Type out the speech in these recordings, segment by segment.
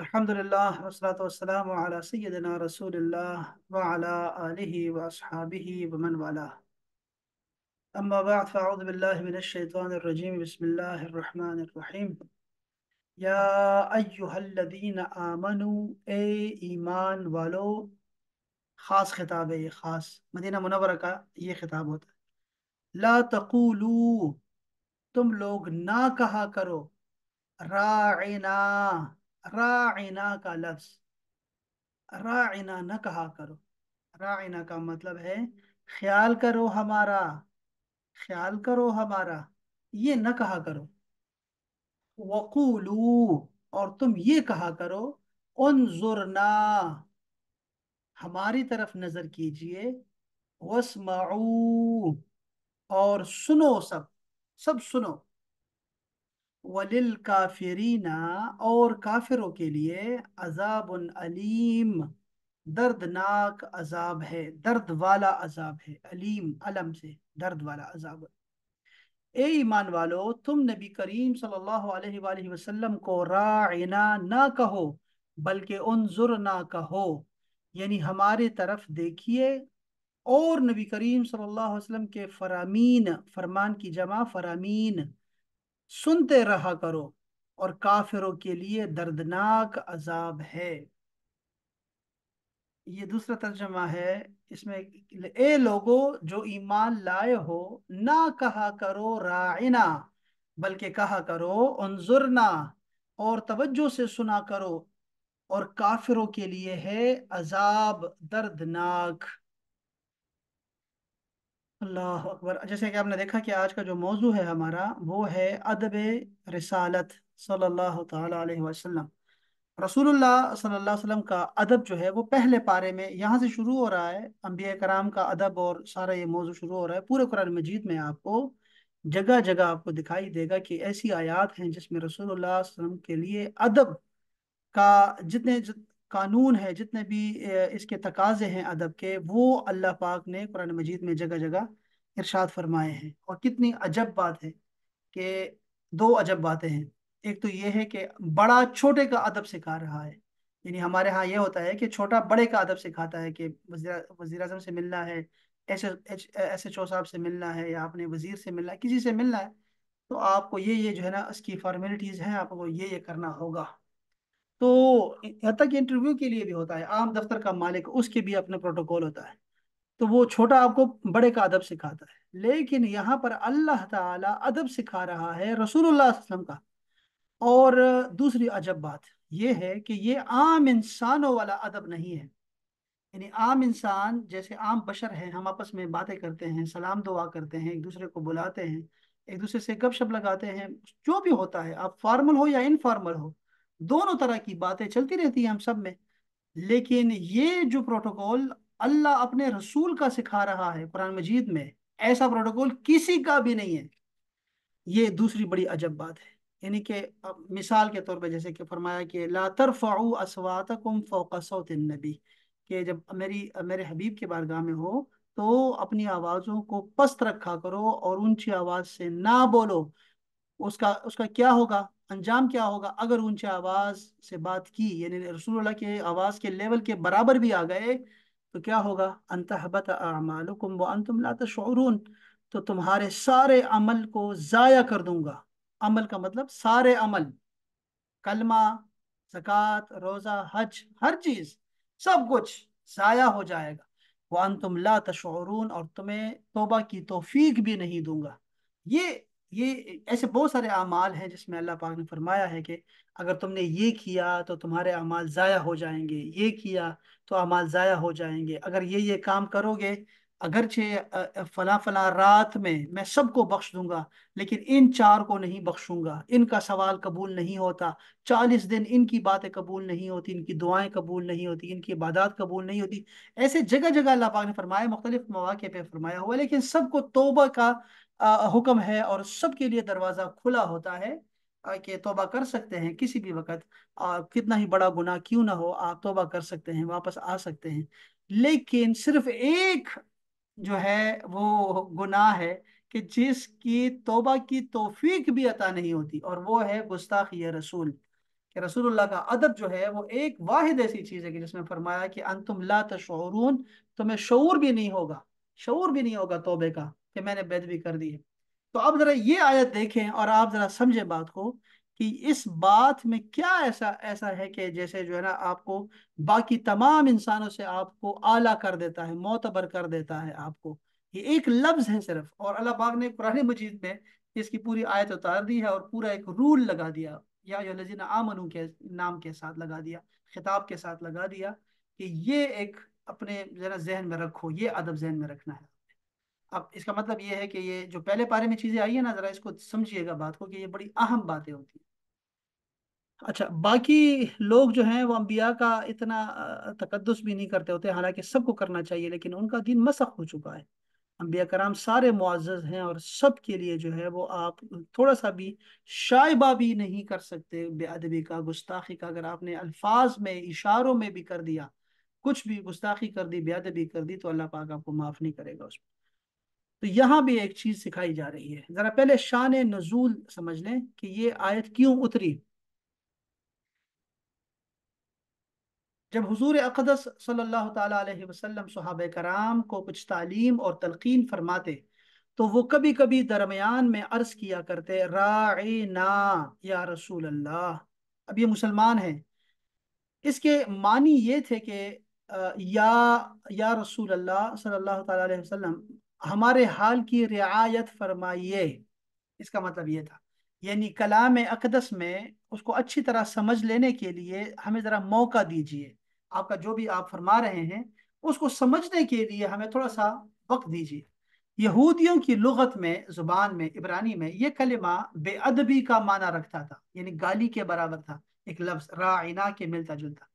अल्हम्दुलिल्लाह वसलाम अला सय्यदना रसूलुल्लाह व अला आलिहि व अस्हाबिहि व मन वाला अम्मा बाद फअऊज़ु बिल्लाहि मिनश शैतानिर रजीम बिस्मिल्लाहिर रहमानिर रहीम या अय्युहल्लज़ीना आमनु ए ईमान वालो खास खिताब है ये खास मदीना मुनव्वरा का ये खिताब होता है ला तक़ूलू तुम लोग ना कहा करो राइना राइना का लफ्ज राइना न कहा करो राइना का मतलब है ख्याल करो हमारा ख्याल करो हमारा ये न कहा करो वकूलू और तुम ये कहा करो उन जुरना हमारी तरफ नजर कीजिए वसमाऊ और सुनो सब सब सुनो वलिल काफिरीना और काफिरों के लिए अजाब अलीम दर्दनाक अजाब है दर्द वाला अजाब है अलीम अलम से दर्द वाला अजाब ए ईमान वालो तुम नबी करीम सल्लल्लाहु अलैहि वसल्लम को राइना ना कहो बल्कि उन ना कहो यानी हमारे तरफ देखिए और नबी करीम सल्लल्लाहु अलैहि वसल्लम के फरामीन फरमान की जमा फरामीन सुनते रहा करो और काफिरों के लिए दर्दनाक अजाब है ये दूसरा तर्जमा है इसमें ए लोगो जो ईमान लाए हो ना कहा करो राइना बल्कि कहा करो अंजुरना और तवज्जो से सुना करो और काफिरों के लिए है अजाब दर्दनाक अल्लाह अकबर जैसे कि आपने देखा कि आज का जो मौजू है हमारा वो है अदब रसालत सल्लल्लाहु ताला अलैहि वसल्लम रसूलुल्लाह सल्लल्लाहु अलैहि वसल्लम का अदब जो है वो पहले पारे में यहाँ से शुरू हो रहा है अम्बिया कराम का अदब और सारा ये मौजू शुरू हो रहा है पूरे कुरान मजीद में आपको जगह जगह आपको दिखाई देगा कि ऐसी आयात हैं जिसमें रसूलुल्लाह वसल्लम के लिए अदब का जितने कानून है जितने भी इसके तकाजे हैं अदब के वो अल्लाह पाक ने कुरान मजीद में जगह जगह इरशाद फरमाए हैं और कितनी अजब बात है कि दो अजब बातें हैं एक तो ये है कि बड़ा छोटे का अदब सिखा रहा है यानी हमारे यहाँ ये होता है कि छोटा बड़े का अदब सिखाता है कि वजी अजम से मिलना है एस एस एच ओ साहब से मिलना है या आपने वजीर से मिलना है किसी से मिलना है तो आपको ये ये जो है ना इसकी फॉर्मेलिटीज़ हैं आपको ये ये करना होगा तो यहाँ तक इंटरव्यू के लिए भी होता है आम दफ्तर का मालिक उसके भी अपने प्रोटोकॉल होता है तो वो छोटा आपको बड़े का अदब सिखाता है लेकिन यहाँ पर अल्लाह ताला अदब सिखा रहा है रसूलुल्लाह का और दूसरी अजब बात यह है कि ये आम इंसानों वाला अदब नहीं है यानी आम इंसान जैसे आम बशर है हम आपस में बातें करते हैं सलाम दुआ करते हैं एक दूसरे को बुलाते हैं एक दूसरे से गपशप लगाते हैं जो भी होता है आप फॉर्मल हो या इनफॉर्मल हो दोनों तरह की बातें चलती रहती हैं हम सब में लेकिन ये जो प्रोटोकॉल अल्लाह अपने रसूल का सिखा रहा है कुरान मजीद में ऐसा प्रोटोकॉल किसी का भी नहीं है ये दूसरी बड़ी अजब बात है यानी कि मिसाल के तौर पर जैसे कि फरमाया कि लातर फ़ाऊ असवातकुम फ़ोकसौत नबी कि जब मेरी मेरे हबीब के बारगाह में हो तो अपनी आवाज़ों को पस्त रखा करो और ऊंची आवाज़ से ना बोलो उसका उसका क्या होगा अंजाम क्या होगा अगर ऊंचे आवाज से बात की यानी रसूल के आवाज के लेवल के बराबर भी आ गए तो क्या होगा अंतहबत अमालुकुम व अंतुम ला तो तुम्हारे सारे अमल को ज़ाया कर दूंगा अमल का मतलब सारे अमल कलमा जक़ात रोज़ा हज हर चीज़ सब कुछ ज़ाया हो जाएगा व अंतुम ला तशऊरून और तुम्हें तोबा की तोफीक भी नहीं दूंगा ये ये ऐसे बहुत सारे अमाल हैं जिसमें अल्लाह पाक ने फरमाया है कि अगर तुमने ये किया तो तुम्हारे अमाल ज़ाया हो जाएंगे ये किया तो अमाल ज़ाया हो जाएंगे अगर ये ये काम करोगे अगरचे फला फला रात में मैं सबको बख्श दूंगा लेकिन इन चार को नहीं बख्शूंगा इनका सवाल कबूल नहीं होता चालीस दिन इनकी बातें कबूल नहीं होती इनकी दुआएं कबूल नहीं होती इनकी इबादत कबूल नहीं होती ऐसे जगह जगह अल्लाह पाक ने फरमाया मुख्तलिफ मौाक़े पे फरमाया हुआ लेकिन सबको तोबा का हुक्म है और सबके लिए दरवाज़ा खुला होता है कि तोबा कर सकते हैं किसी भी वक्त कितना ही बड़ा गुनाह क्यों ना हो आप तोबा कर सकते हैं वापस आ सकते हैं लेकिन सिर्फ एक जो है वो गुनाह है कि जिसकी तोबा की तोफीक भी अता नहीं होती और वो है गुस्ताखी रसूल कि रसूलुल्लाह का अदब जो है वो एक वाहिद ऐसी चीज़ है कि जिसमें फरमाया कि अंतुम ला शुरून तुम्हें शूर भी नहीं होगा शूर भी नहीं होगा तोबे का कि मैंने बेदबी कर दी है तो आप ज़रा ये आयत देखें और आप ज़रा समझें बात को कि इस बात में क्या ऐसा ऐसा है कि जैसे जो है ना आपको बाकी तमाम इंसानों से आपको आला कर देता है मोतबर कर देता है आपको ये एक लफ्ज़ है सिर्फ और अल्लाह पाक ने पुरानी मजीद में इसकी पूरी आयत उतार दी है और पूरा एक रूल लगा दिया या लजीन आमनू के नाम के साथ लगा दिया खिताब के साथ लगा दिया कि ये एक अपने जरा जहन में रखो ये अदब जहन में रखना है अब इसका मतलब ये है कि ये जो पहले पारे में चीज़ें आई है ना ज़रा इसको समझिएगा बात को कि ये बड़ी अहम बातें होती हैं अच्छा बाकी लोग जो हैं वो अम्बिया का इतना तकदस भी नहीं करते होते हालांकि सबको करना चाहिए लेकिन उनका दिन मसख हो चुका है अम्बिया कराम सारे मुआज़ हैं और सब के लिए जो है वो आप थोड़ा सा भी शाइबा भी नहीं कर सकते बेअदबी का गुस्ताखी का अगर आपने अल्फाज में इशारों में भी कर दिया कुछ भी गुस्ताखी कर दी बेअदबी कर दी तो अल्लाह पाक आपको माफ़ नहीं करेगा उसमें तो यहाँ भी एक चीज़ सिखाई जा रही है ज़रा पहले शान नजूल समझ लें कि ये आयत क्यों उतरी जब हजूर अकदस सल्लल्लाहु अलैहि वसल्लम सहाब कराम को कुछ तालीम और तलकिन फरमाते तो वो कभी कभी दरमियान में अर्ज़ किया करते राना या रसूल अल्लाह अब ये मुसलमान हैं इसके मानी ये थे कि या या रसूल अल्लाह सल्लल्लाहु अलैहि वसल्लम हमारे हाल की रियायत फरमाइए इसका मतलब ये था यानी कलाम अकदस में उसको अच्छी तरह समझ लेने के लिए हमें ज़रा मौका दीजिए आपका जो भी आप फरमा रहे हैं उसको समझने के लिए हमें थोड़ा सा वक्त दीजिए यहूदियों की लगत में ज़ुबान में इबरानी में ये कलिमा बेअदबी का माना रखता था यानी गाली के बराबर था एक लफ्ज़ राइना के मिलता जुलता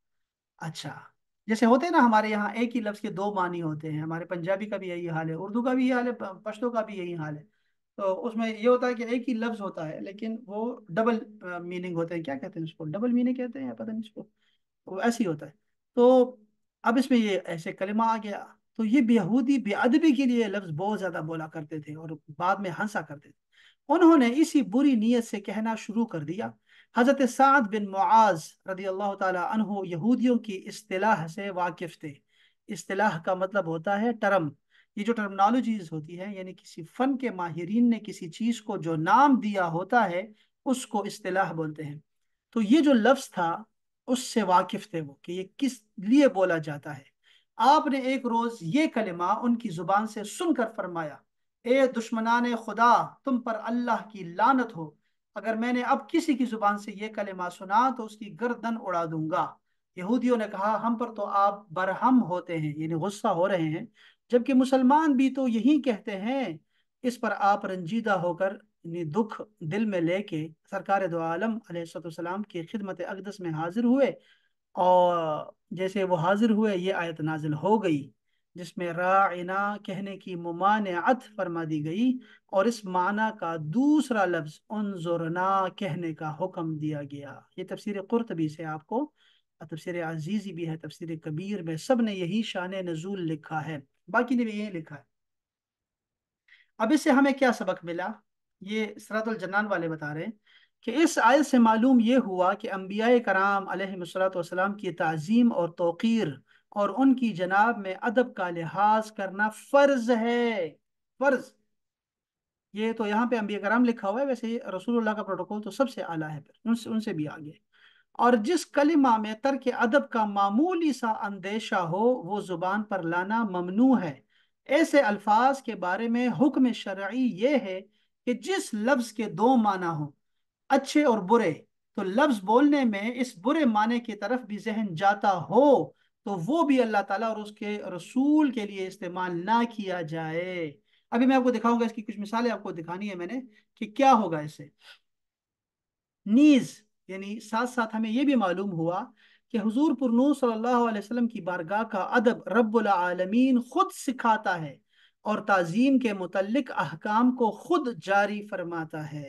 अच्छा जैसे होते हैं ना हमारे यहाँ एक ही लफ्ज़ के दो मानी होते हैं हमारे पंजाबी का भी यही हाल है उर्दू का भी यही हाल है पश्तो का भी यही हाल है तो उसमें ये होता है कि एक ही लफ्ज़ होता है लेकिन वो डबल मीनिंग होते हैं क्या कहते हैं उसको डबल मीनिंग कहते हैं पता नहीं उसको वो ऐसे ही होता है तो अब इसमें ये ऐसे कलमा आ गया तो ये बेहूदी बेअदबी के लिए लफ्ज़ बहुत ज़्यादा बोला करते थे और बाद में हंसा करते थे उन्होंने इसी बुरी नीयत से कहना शुरू कर दिया हज़रत साद बिन मुआज़ रदी अल्लाह तह यहूदियों की असलाह से वाकिफ़ थे अतलाह का मतलब होता है टर्म ये जो टर्मनोलॉजीज होती है यानी किसी फ़न के माहरीन ने किसी चीज़ को जो नाम दिया होता है उसको असलाह बोलते हैं तो ये जो लफ्ज़ था उससे वाकिफ़ थे वो कि ये किस लिए बोला जाता है आपने एक रोज़ ये कलमा उनकी ज़ुबान से सुनकर फरमाया ए दुश्मनान खुदा तुम पर अल्लाह की लानत हो अगर मैंने अब किसी की जुबान से ये कलेमा सुना तो उसकी गर्दन उड़ा दूंगा यहूदियों ने कहा हम पर तो आप बरहम होते हैं यानी गुस्सा हो रहे हैं जबकि मुसलमान भी तो यही कहते हैं इस पर आप रंजीदा होकर दुख दिल में लेके सरकार दो आलम सलाम की खिदमत अकदस में हाजिर हुए और जैसे वो हाजिर हुए ये आयत नाजिल हो गई जिसमें राइना कहने की ममानत फरमा दी गई और इस माना का दूसरा लफ्ज उनजुरना कहने का हुक्म दिया गया ये तफसर कुरतबी से आपको तफसर अजीज़ी भी है तफसर कबीर में सब ने यही शान नजूल लिखा है बाकी ने भी यही लिखा है अब इससे हमें क्या सबक मिला ये सरातुलजनान वाले बता रहे हैं कि इस आयत से मालूम ये हुआ कि अम्बिया कराम सलाम की तज़ीम और तोक़ीर और उनकी जनाब में अदब का लिहाज करना फ़र्ज है फ़र्ज ये तो यहाँ पे अम्बी कराम लिखा हुआ है वैसे रसूल का प्रोटोकॉल तो सबसे आला है उनसे उनसे भी आगे और जिस कलिमा में तर्क अदब का मामूली सा अंदेशा हो वो ज़ुबान पर लाना ममनू है ऐसे अल्फाज के बारे में हुक्म शरा ये है कि जिस लफ्ज़ के दो माना हो अच्छे और बुरे तो लफ्ज़ बोलने में इस बुरे माने की तरफ भी जहन जाता हो तो वो भी अल्लाह ताला और उसके रसूल के लिए इस्तेमाल ना किया जाए अभी मैं आपको दिखाऊंगा इसकी कुछ मिसालें आपको दिखानी है मैंने कि क्या होगा इसे नीज यानी साथ साथ हमें यह भी मालूम हुआ कि हुजूर पुरनू सल्लल्लाहु अलैहि वसल्लम की बारगाह का अदब रब्बुल आलमीन खुद सिखाता है और ताजीम के मुतल अहकाम को खुद जारी फरमाता है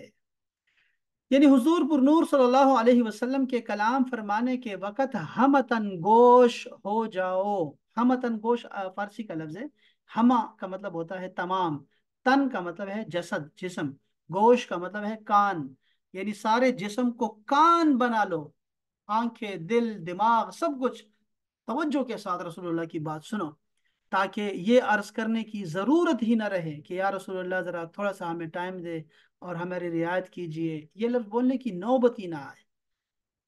यानी हुजूर पुरनूर सल्लल्लाहु अलैहि वसल्लम के कलाम फरमाने के वक़्त हम गोश हो जाओ हम गोश फारसी का लफ्ज़ है हमा का मतलब होता है तमाम तन का मतलब है जसद जिसम गोश का मतलब है कान यानी सारे जिसम को कान बना लो आंखें दिल दिमाग सब कुछ तवज्जो के साथ रसूलुल्लाह की बात सुनो ताकि ये अर्ज करने की ज़रूरत ही ना रहे कि यार रसूलुल्लाह ज़रा थोड़ा सा हमें टाइम दे और हमारी रियायत कीजिए यह लफ्ज़ बोलने की नौबती ना आए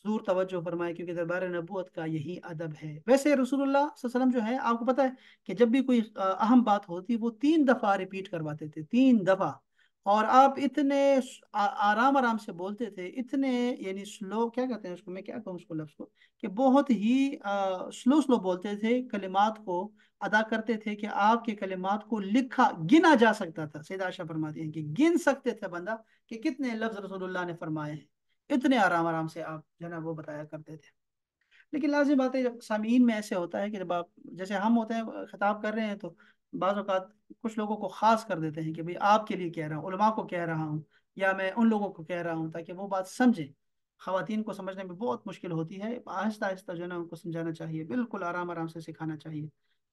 जरूर तवज्जो फरमाए क्योंकि दरबार नबूत का यही अदब है वैसे रसूलुल्लाह वसल्लम जो है आपको पता है कि जब भी कोई अहम बात होती वो तीन दफ़ा रिपीट करवाते थे तीन दफ़ा और आप इतने आ, आराम आराम से बोलते थे इतने यानी स्लो क्या कहते हैं उसको मैं क्या कहूँ उसको लफ्ज़ को कि बहुत ही आ, स्लो स्लो बोलते थे कलिमात को अदा करते थे कि आपके कलिमात को लिखा गिना जा सकता था सैद आशा फरमाती हैं कि गिन सकते थे बंदा कि कितने लफ्ज़ रसोल्ला ने फरमाए हैं इतने आराम आराम से आप जो है ना वो बताया करते थे लेकिन लाजिम बात है जब सामीन में ऐसे होता है कि जब आप जैसे हम होते हैं खिताब कर रहे हैं तो बात कुछ लोगों को ख़ास कर देते हैं कि भाई आपके लिए कह रहा हूँ उलमा को कह रहा हूँ या मैं उन लोगों को कह रहा हूँ ताकि वो बात समझें खातन को समझने में बहुत मुश्किल होती है आहिस्ता आहिस्ता जो है ना उनको समझाना चाहिए बिल्कुल आराम आराम से सिखाना चाहिए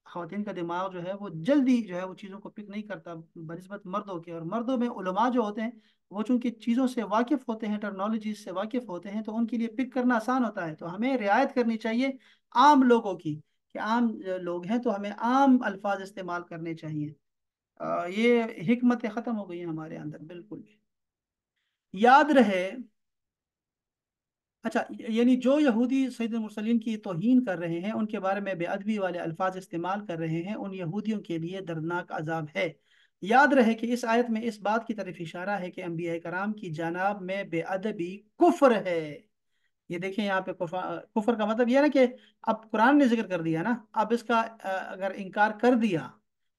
खातन का दिमाग जो है वो जल्दी जो है वो चीज़ों को पिक नहीं करता बनस्बत मर्दों के और मर्दों में उलमा जो होते हैं वो चूँकि चीज़ों से वाकिफ़ होते हैं टर्नोलॉजीज से वाकिफ़ होते हैं तो उनके लिए पिक करना आसान होता है तो हमें रियायत करनी चाहिए आम लोगों की कि आम लोग हैं तो हमें आम अल्फाज इस्तेमाल करने चाहिए ये हमत ख़त्म हो गई है हमारे अंदर बिल्कुल याद रहे अच्छा यानी जो यहूदी सैद मुसलिन की तोहन कर रहे हैं उनके बारे में बेअदबी वाले अल्फाज इस्तेमाल कर रहे हैं उन यहूदियों के लिए दर्दनाक अजाब है याद रहे कि इस आयत में इस बात की तरफ इशारा है कि अम्बिया कराम की जानाब में बेअदबी कुफर है ये देखें यहाँ पे कुफा कुफर का मतलब ये ना कि अब कुरान ने जिक्र कर दिया ना अब इसका अगर इनकार कर दिया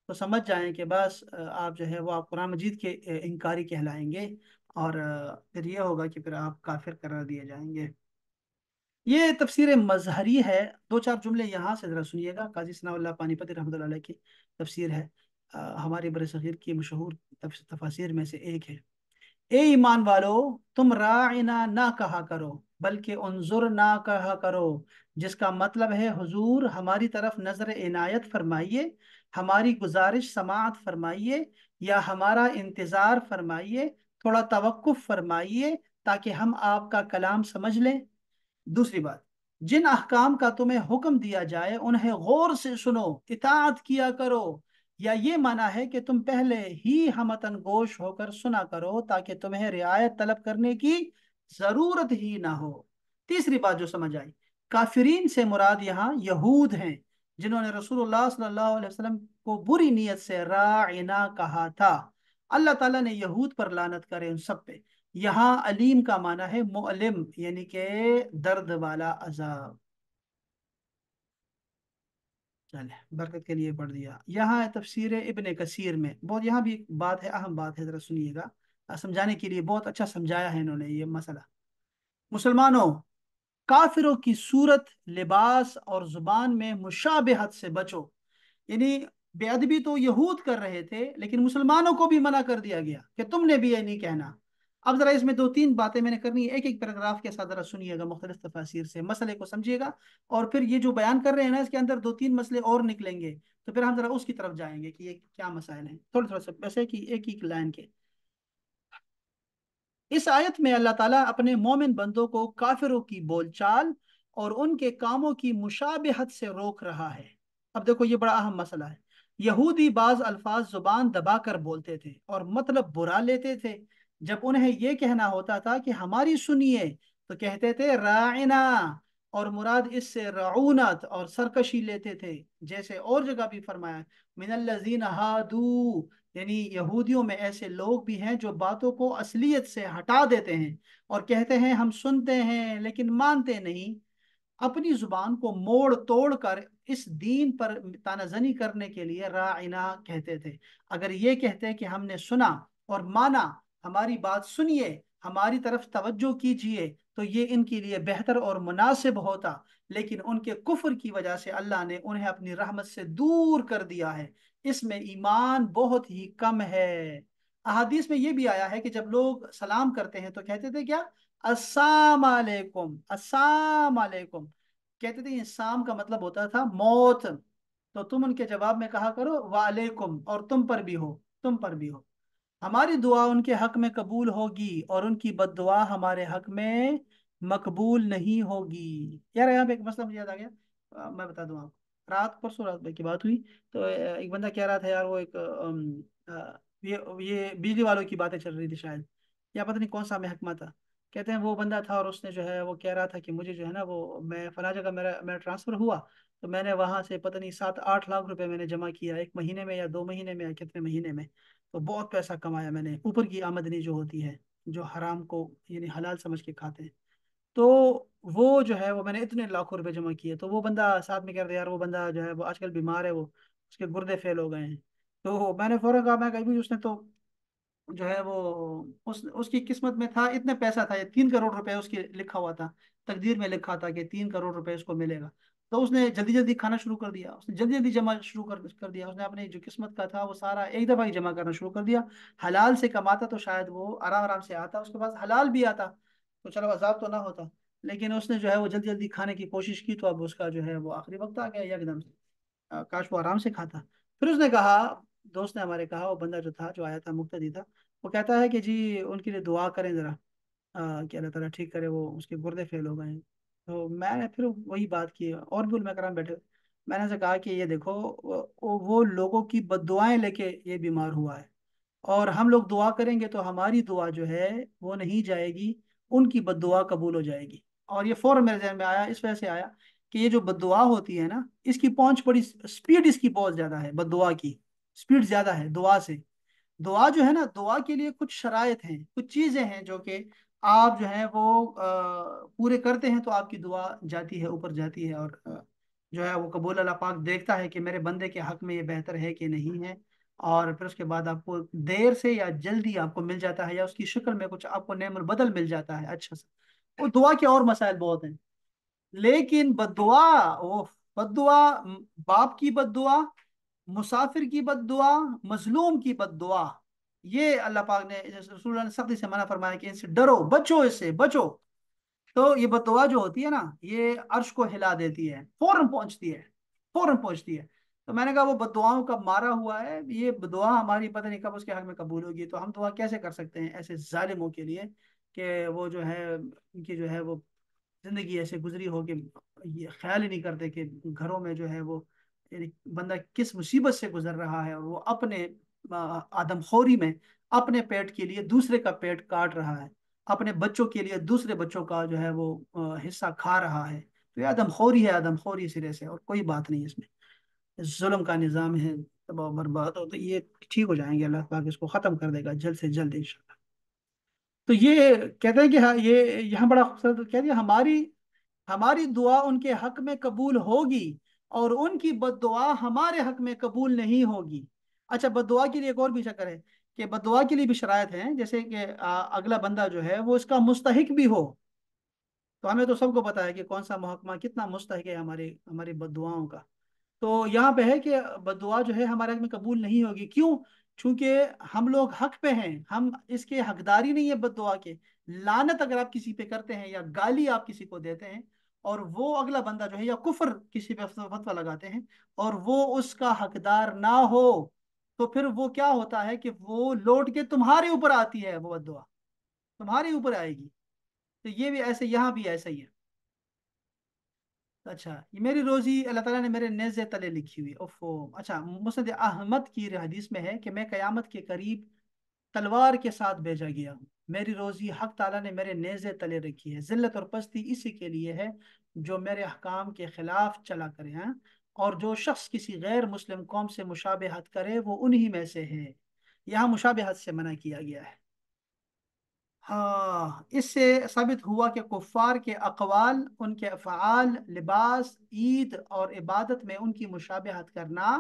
तो समझ जाएं कि बस आप जो है वो आप कुरान मजीद के इनकारी कहलाएंगे और फिर ये होगा कि फिर आप काफिर करार दिए जाएंगे ये तफसीर मजहरी है दो चार जुमले यहाँ से ज़रा सुनिएगा काजी सना पानीपति रहमत की तफसीर है आ, हमारे बर की मशहूर तफसीर में से एक है ए ईमान वालो तुम रायना ना कहा करो बल्कि उनजुर ना कहा करो जिसका मतलब है हुजूर हमारी तरफ नज़र इनायत फरमाइए हमारी गुजारिश समात फरमाइए या हमारा इंतज़ार फरमाइए थोड़ा तवक़ुफ़ फरमाइए ताकि हम आपका कलाम समझ लें दूसरी बात जिन अहकाम का तुम्हें हुक्म दिया जाए उन्हें गौर से सुनो इतात किया करो या ये माना है कि तुम पहले ही हमतन गोश होकर सुना करो ताकि तुम्हें रियायत तलब करने की जरूरत ही ना हो तीसरी बात जो समझ आई काफिरीन से मुराद यहाँ यहूद हैं जिन्होंने रसूलुल्लाह वसल्लम को बुरी नीयत से रायना कहा था अल्लाह ताला ने यहूद पर लानत करे उन सब पे यहाँ अलीम का माना है मोलिम यानी के दर्द वाला अजाब चले बरकत के लिए पढ़ दिया यहाँ है तफसर इबन कसीर में बहुत यहाँ भी बात है अहम बात है ज़रा सुनिएगा समझाने के लिए बहुत अच्छा समझाया है इन्होंने ये मसला मुसलमानों काफिरों की सूरत लिबास और ज़ुबान में मुशाबहत से बचो यानी बेअदबी तो यहूद कर रहे थे लेकिन मुसलमानों को भी मना कर दिया गया कि तुमने भी ये नहीं कहना अब ज़रा इसमें दो तीन बातें मैंने करनी है एक एक पैराग्राफ के साथ ज़रा सुनिएगा मुख्तलिफ तफासिर से मसले को समझिएगा और फिर ये जो बयान कर रहे हैं ना इसके अंदर दो तीन मसले और निकलेंगे तो फिर हम ज़रा उसकी तरफ जाएंगे कि ये क्या मसाइल हैं थोड़े थोड़ा सा वैसे कि एक एक लाइन के इस आयत में अल्लाह ताला अपने मोमिन बंदों को काफिरों की बोलचाल और उनके कामों की मुशाबहत से रोक रहा है अब देखो ये बड़ा अहम मसला है यहूदी बाज अल्फाज जुबान दबाकर बोलते थे और मतलब बुरा लेते थे जब उन्हें यह कहना होता था कि हमारी सुनिए तो कहते थे रायना और मुराद इससे रऊनत और सरकशी लेते थे जैसे और जगह भी फरमाया मिनल्लजीन हादू यानी यहूदियों में ऐसे लोग भी हैं जो बातों को असलियत से हटा देते हैं और कहते हैं हम सुनते हैं लेकिन मानते नहीं अपनी जुबान को मोड़ तोड़ कर इस दीन पर तानाजनी करने के लिए रा कहते थे अगर ये कहते कि हमने सुना और माना हमारी बात सुनिए हमारी तरफ तवज्जो कीजिए तो ये इनके लिए बेहतर और मुनासिब होता लेकिन उनके कुफर की वजह से अल्लाह ने उन्हें अपनी रहमत से दूर कर दिया है इसमें ईमान बहुत ही कम है अहादीस में ये भी आया है कि जब लोग सलाम करते हैं तो कहते थे क्या अस्साम वालेकुम वालेकुम कहते थे इस्लाम का मतलब होता था मौत तो तुम उनके जवाब में कहा करो वालेकुम और तुम पर भी हो तुम पर भी हो हमारी दुआ उनके हक में कबूल होगी और उनकी दुआ हमारे हक में मकबूल नहीं होगी यार यहाँ पे एक मसला मुझे याद आ गया मैं बता दूँ आपको रात परसों रात भाई की बात हुई तो एक बंदा कह रहा था यार वो एक ये ये बिजली वालों की बातें चल रही थी शायद या पता नहीं कौन सा महकमा था कहते हैं वो बंदा था और उसने जो है वो कह रहा था कि मुझे जो है ना वो मैं फला जगह मेरा मेरा ट्रांसफर हुआ तो मैंने वहां से पता नहीं सात आठ लाख रुपए मैंने जमा किया एक महीने में या दो महीने में या कितने महीने में तो बहुत पैसा कमाया मैंने ऊपर की आमदनी जो होती है जो हराम को यानी हलाल समझ के खाते हैं तो वो जो है वो मैंने इतने लाखों रुपए जमा किए तो वो बंदा साथ में कह रहा था, यार वो बंदा जो है वो आजकल बीमार है वो उसके गुर्दे फेल हो गए हैं तो मैंने फौरन कहा मैं कहीं भी उसने तो जो है वो उस उसकी किस्मत में था इतने पैसा था ये तीन करोड़ रुपए उसके लिखा हुआ था तकदीर में लिखा था कि तीन करोड़ रुपए उसको मिलेगा तो उसने जल्दी जल्दी खाना शुरू कर दिया उसने जल्दी जल्दी जमा शुरू कर कर दिया उसने अपने जो किस्मत का था वो सारा एक दफ़ा ही जमा करना शुरू कर दिया हलाल से कमाता तो शायद वो आराम आराम से आता उसके पास हलाल भी आता तो चलो अजाब तो ना होता लेकिन उसने जो है वो जल्दी जल्दी खाने की कोशिश की तो अब उसका जो है वो आखिरी वक्त आ गया एकदम से काश वो आराम से खाता फिर उसने कहा दोस्त ने हमारे कहा वो बंदा जो था जो आया था मुख्तदी था वो कहता है कि जी उनके लिए दुआ करें ज़रा कि अल्लाह तला ठीक करे वो उसके गुर्दे फेल हो गए तो मैंने फिर वही बात की और भी उलमा कराम बैठे मैंने उसे कहा कि ये देखो वो, वो लोगों की बद दुआएं लेके ये बीमार हुआ है और हम लोग दुआ करेंगे तो हमारी दुआ जो है वो नहीं जाएगी उनकी बददुआ कबूल हो जाएगी और ये फौरन मेरे जहन में आया इस वजह से आया कि ये जो बदुआ होती है ना इसकी पहुंच बड़ी स्पीड इसकी बहुत ज़्यादा है बददुआ की स्पीड ज़्यादा है दुआ से दुआ जो है ना दुआ के लिए कुछ शराय हैं कुछ चीज़ें हैं जो कि आप जो है वो आ, पूरे करते हैं तो आपकी दुआ जाती है ऊपर जाती है और आ, जो है वो कबूल अल्लाह पाक देखता है कि मेरे बंदे के हक में ये बेहतर है कि नहीं है और फिर उसके बाद आपको देर से या जल्दी आपको मिल जाता है या उसकी शक्ल में कुछ आपको नेम बदल मिल जाता है अच्छा सा वो दुआ के और मसाइल बहुत हैं लेकिन बदुआ वो बदुआ बाप की बदुआ मुसाफिर की बदुआ मजलूम की बदुआ ये अल्लाह पाक ने ने सख्ती से मना फरमाया कि इनसे डरो बचो इससे बचो तो ये बदुआ जो होती है ना ये अर्श को हिला देती है फौरन पहुंचती है फौरन पहुंचती है तो मैंने कहा वो बदुआओं का मारा हुआ है ये बदुआ हमारी पता नहीं कब उसके हक में कबूल होगी तो हम दुआ तो कैसे कर सकते हैं ऐसे ालिमों के लिए कि वो जो है उनकी जो है वो ज़िंदगी ऐसे गुजरी हो कि ये ख्याल ही नहीं करते कि घरों में जो है वो बंदा किस मुसीबत से गुजर रहा है और वो अपने आदमखोरी में अपने पेट के लिए दूसरे का पेट काट रहा है अपने बच्चों के लिए दूसरे बच्चों का जो है वो हिस्सा खा रहा है तो ये आदमखोरी है आदमखोरी सिरे से और कोई बात नहीं इसमें जुल्म का निज़ाम है तबाह बर्बाद हो तो ये ठीक हो जाएंगे अल्लाह पाक इसको ख़त्म कर देगा जल्द से जल्द शाह तो ये कहते हैं कि हाँ ये यहाँ बड़ा खूबसूरत कहते हैं हमारी हमारी दुआ उनके हक में कबूल होगी और उनकी बददुआ हमारे हक में कबूल नहीं होगी अच्छा बददुआ के लिए एक और भी चक्कर है कि बददुआ के लिए भी शरात है जैसे कि अगला बंदा जो है वो इसका मुस्तक भी हो तो हमें तो सबको पता है कि कौन सा महकमा कितना मुस्तक है हमारे हमारी बददुआओं का तो यहाँ पे है कि बदुआ जो है हमारे में कबूल नहीं होगी क्यों चूंकि हम लोग हक पे हैं हम इसके हकदारी नहीं है बदुआ के लानत अगर आप किसी पे करते हैं या गाली आप किसी को देते हैं और वो अगला बंदा जो है या कुफर किसी पे फतवा लगाते हैं और वो उसका हकदार ना हो तो फिर वो क्या होता है कि वो लौट के तुम्हारे ऊपर आती है वो बदुआ तुम्हारे ऊपर आएगी तो ये भी ऐसे यहाँ भी ऐसा ही है अच्छा ये मेरी रोजी अल्लाह ताला ने मेरे नेज़े तले लिखी हुई ओफो अच्छा मुसद अहमद की हदीस में है कि मैं क़यामत के करीब तलवार के साथ भेजा गया हूँ मेरी रोजी हक ताला ने मेरे नेज़े तले रखी है जिल्लत और पस्ती इसी के लिए है जो मेरे अहकाम के ख़िलाफ़ चला करे हैं हाँ? और जो शख्स किसी गैर मुस्लिम कौम से मुशाबहत करे वो उन्हीं में से है यहाँ मुशाबहत से मना किया गया है हाँ, इससे साबित हुआ कि कुफ़ार के अकवाल उनके अफ़ाल लिबास ईद और इबादत में उनकी मुशाबहत करना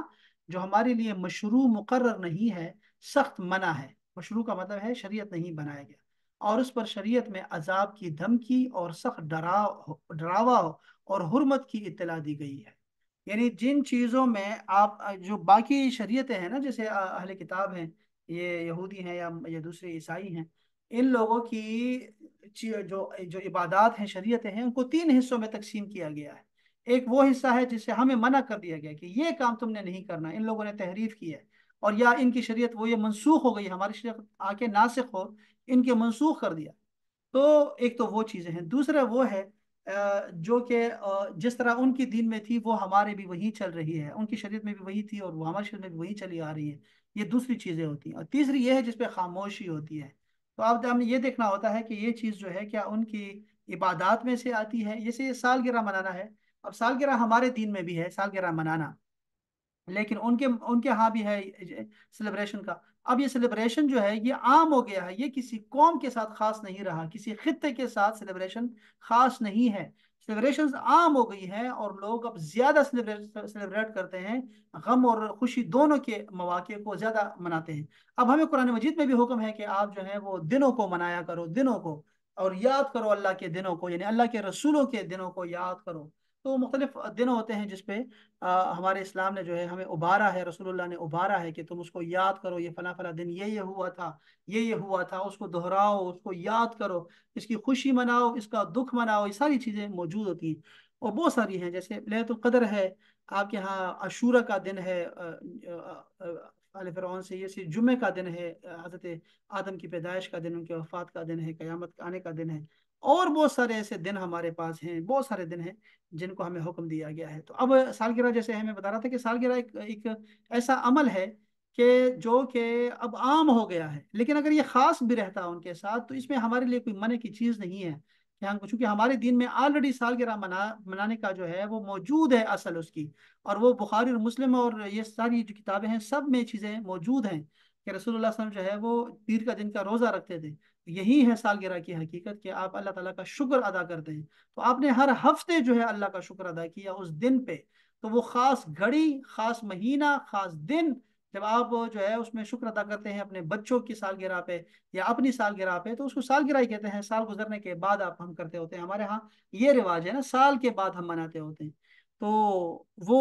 जो हमारे लिए मशरू मुकर नहीं है सख्त मना है मशरू का मतलब है शरीयत नहीं बनाया गया और उस पर शरीयत में अजाब की धमकी और सख्त डरा डरावा और हरमत की इतला दी गई है यानी जिन चीज़ों में आप जो बाकी शरीयतें हैं ना जैसे अहल किताब हैं ये यहूदी हैं या ये दूसरे ईसाई हैं इन लोगों की जो जो इबादत हैं शरीयतें हैं उनको तीन हिस्सों में तकसीम किया गया है एक वो हिस्सा है जिसे हमें मना कर दिया गया कि ये काम तुमने नहीं करना इन लोगों ने तहरीफ की है और या इनकी शरीयत वो ये मनसूख हो गई हमारी शरीयत आके नासिक हो इनके मनसूख कर दिया तो एक तो वो चीज़ें हैं दूसरा वो है जो कि जिस तरह उनकी दीन में थी वो हमारे भी वही चल रही है उनकी शरीयत में भी वही थी और वो हमारी शरीयत में भी वही चली आ रही है ये दूसरी चीज़ें होती हैं और तीसरी ये है जिसपे खामोशी होती है तो आप हमें ये देखना होता है कि ये चीज़ जो है क्या उनकी इबादत में से आती है जैसे सालगिरह मनाना है अब सालगिरह हमारे दिन में भी है सालगिरह मनाना लेकिन उनके उनके यहाँ भी है सेलिब्रेशन का अब ये सेलिब्रेशन जो है ये आम हो गया है ये किसी कौम के साथ खास नहीं रहा किसी खत्े के साथ सेलिब्रेशन खास नहीं है सेलिब्रेशन आम हो गई हैं और लोग अब ज़्यादा सेलिब्रेट करते हैं गम और खुशी दोनों के मौाक़े को ज़्यादा मनाते हैं अब हमें कुरान मजीद में भी हुक्म है कि आप जो है वो दिनों को मनाया करो दिनों को और याद करो अल्लाह के दिनों को यानी अल्लाह के रसूलों के दिनों को याद करो तो मुख्तलिफ दिन होते हैं जिसपे हमारे इस्लाम ने जो है हमें उबारा है रसोल्ला ने उबारा है कि तुम उसको याद करो ये फ़ला फ़ला दिन ये ये हुआ था ये ये हुआ था उसको दोहराओ उसको याद करो इसकी खुशी मनाओ इसका दुख मनाओ ये सारी चीज़ें मौजूद होती हैं और बहुत सारी हैं जैसे लहतुल्क़दर है आपके यहाँ अशूरा का दिन है अल फ़िरौन से ये जुमे का दिन है हज़रत आदम की पैदाइश का दिन उनके वफात का दिन है क़यामत आने का दिन है और बहुत सारे ऐसे दिन हमारे पास हैं बहुत सारे दिन हैं जिनको हमें हुक्म दिया गया है तो अब सालगिरह जैसे हमें बता रहा था कि सालगिरह एक, एक ऐसा अमल है कि हम्म। जो कि अब आम हो गया है लेकिन अगर ये ख़ास भी रहता है उनके साथ तो इसमें हमारे लिए कोई मने की चीज़ नहीं है कि हम चूँकि हमारे दिन में ऑलरेडी सालगिरह मना मनाने का जो है वो मौजूद है असल उसकी और वो बुखारी और मुस्लिम और ये सारी जो किताबें हैं सब में चीज़ें मौजूद हैं कि रसूल जो है वो पीर का दिन का रोज़ा रखते थे यही है सालगिरह की हकीकत कि आप अल्लाह ताला का शुक्र अदा करते हैं तो आपने हर हफ्ते जो है अल्लाह का शुक्र अदा किया उस दिन पे तो वो ख़ास घड़ी ख़ास महीना ख़ास दिन जब आप जो है उसमें शुक्र अदा करते हैं अपने बच्चों की सालगिरह पे या अपनी सालगिरह पे तो उसको सालगिरह ही कहते हैं साल गुजरने के बाद आप हम करते होते हैं हमारे यहाँ ये रिवाज है ना साल के बाद हम मनाते होते हैं तो वो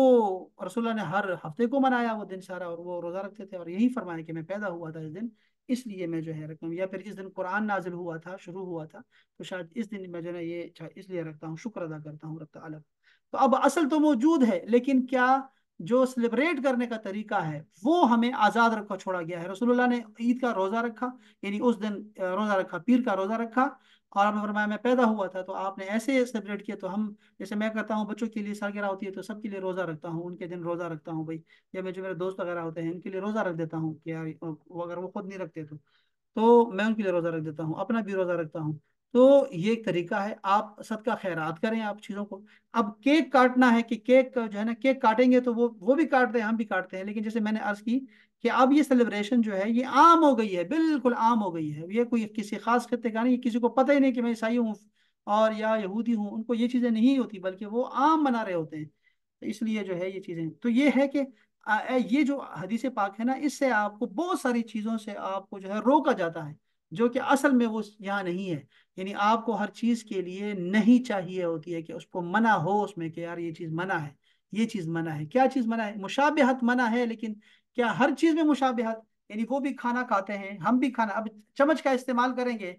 रसोल्ला ने हर हफ्ते को मनाया वो दिन सारा और वो रोज़ा रखते थे और यही फरमाया कि मैं पैदा हुआ था इस दिन इसलिए मैं जो है रखता हूँ या फिर जिस दिन कुरान नाजिल हुआ था शुरू हुआ था तो शायद इस दिन मैं जो है ये इसलिए रखता हूँ शुक्र अदा करता हूँ रखता अलग तो अब असल तो मौजूद है लेकिन क्या जो सेलिब्रेट करने का तरीका है वो हमें आज़ाद रखा छोड़ा गया है रसोल्ला ने ईद का रोज़ा रखा यानी उस दिन रोज़ा रखा पीर का रोज़ा रखा और आपने फरमाया मैं पैदा हुआ था तो आपने ऐसे सेलिब्रेट किया तो हम जैसे मैं करता हूँ बच्चों के लिए सालगिरह होती है तो सबके लिए रोज़ा रखता हूँ उनके दिन रोज़ा रखता हूँ भाई या मैं जो मेरे दोस्त वगैरह होते हैं उनके लिए रोज़ा रख देता हूँ कि यार अगर वो खुद नहीं रखते तो तो मैं उनके लिए रोज़ा रख देता हूँ अपना भी रोज़ा रखता हूँ तो ये एक तरीका है आप सदका खैरात करें आप चीज़ों को अब केक काटना है कि केक जो है ना केक काटेंगे तो वो वो भी काटते हैं हम भी काटते हैं लेकिन जैसे मैंने अर्ज की कि अब ये सेलिब्रेशन जो है ये आम हो गई है बिल्कुल आम हो गई है ये कोई किसी खास खत्े का नहीं किसी को पता ही नहीं कि मैं ईसाई हूँ और या यहूदी हूँ उनको ये चीज़ें नहीं होती बल्कि वो आम मना रहे होते हैं तो इसलिए जो है ये चीज़ें तो ये है कि ये जो हदीस पाक है ना इससे आपको बहुत सारी चीज़ों से आपको जो है रोका जाता है जो कि असल में वो यहाँ नहीं है यानी आपको हर चीज़ के लिए नहीं चाहिए होती है कि उसको मना हो उसमें कि यार ये चीज़ मना है ये चीज़ मना है क्या चीज़ मना है मुशाबहत मना है लेकिन क्या हर चीज़ में मुशाबहत यानी वो भी खाना खाते हैं हम भी खाना अब चम्मच का इस्तेमाल करेंगे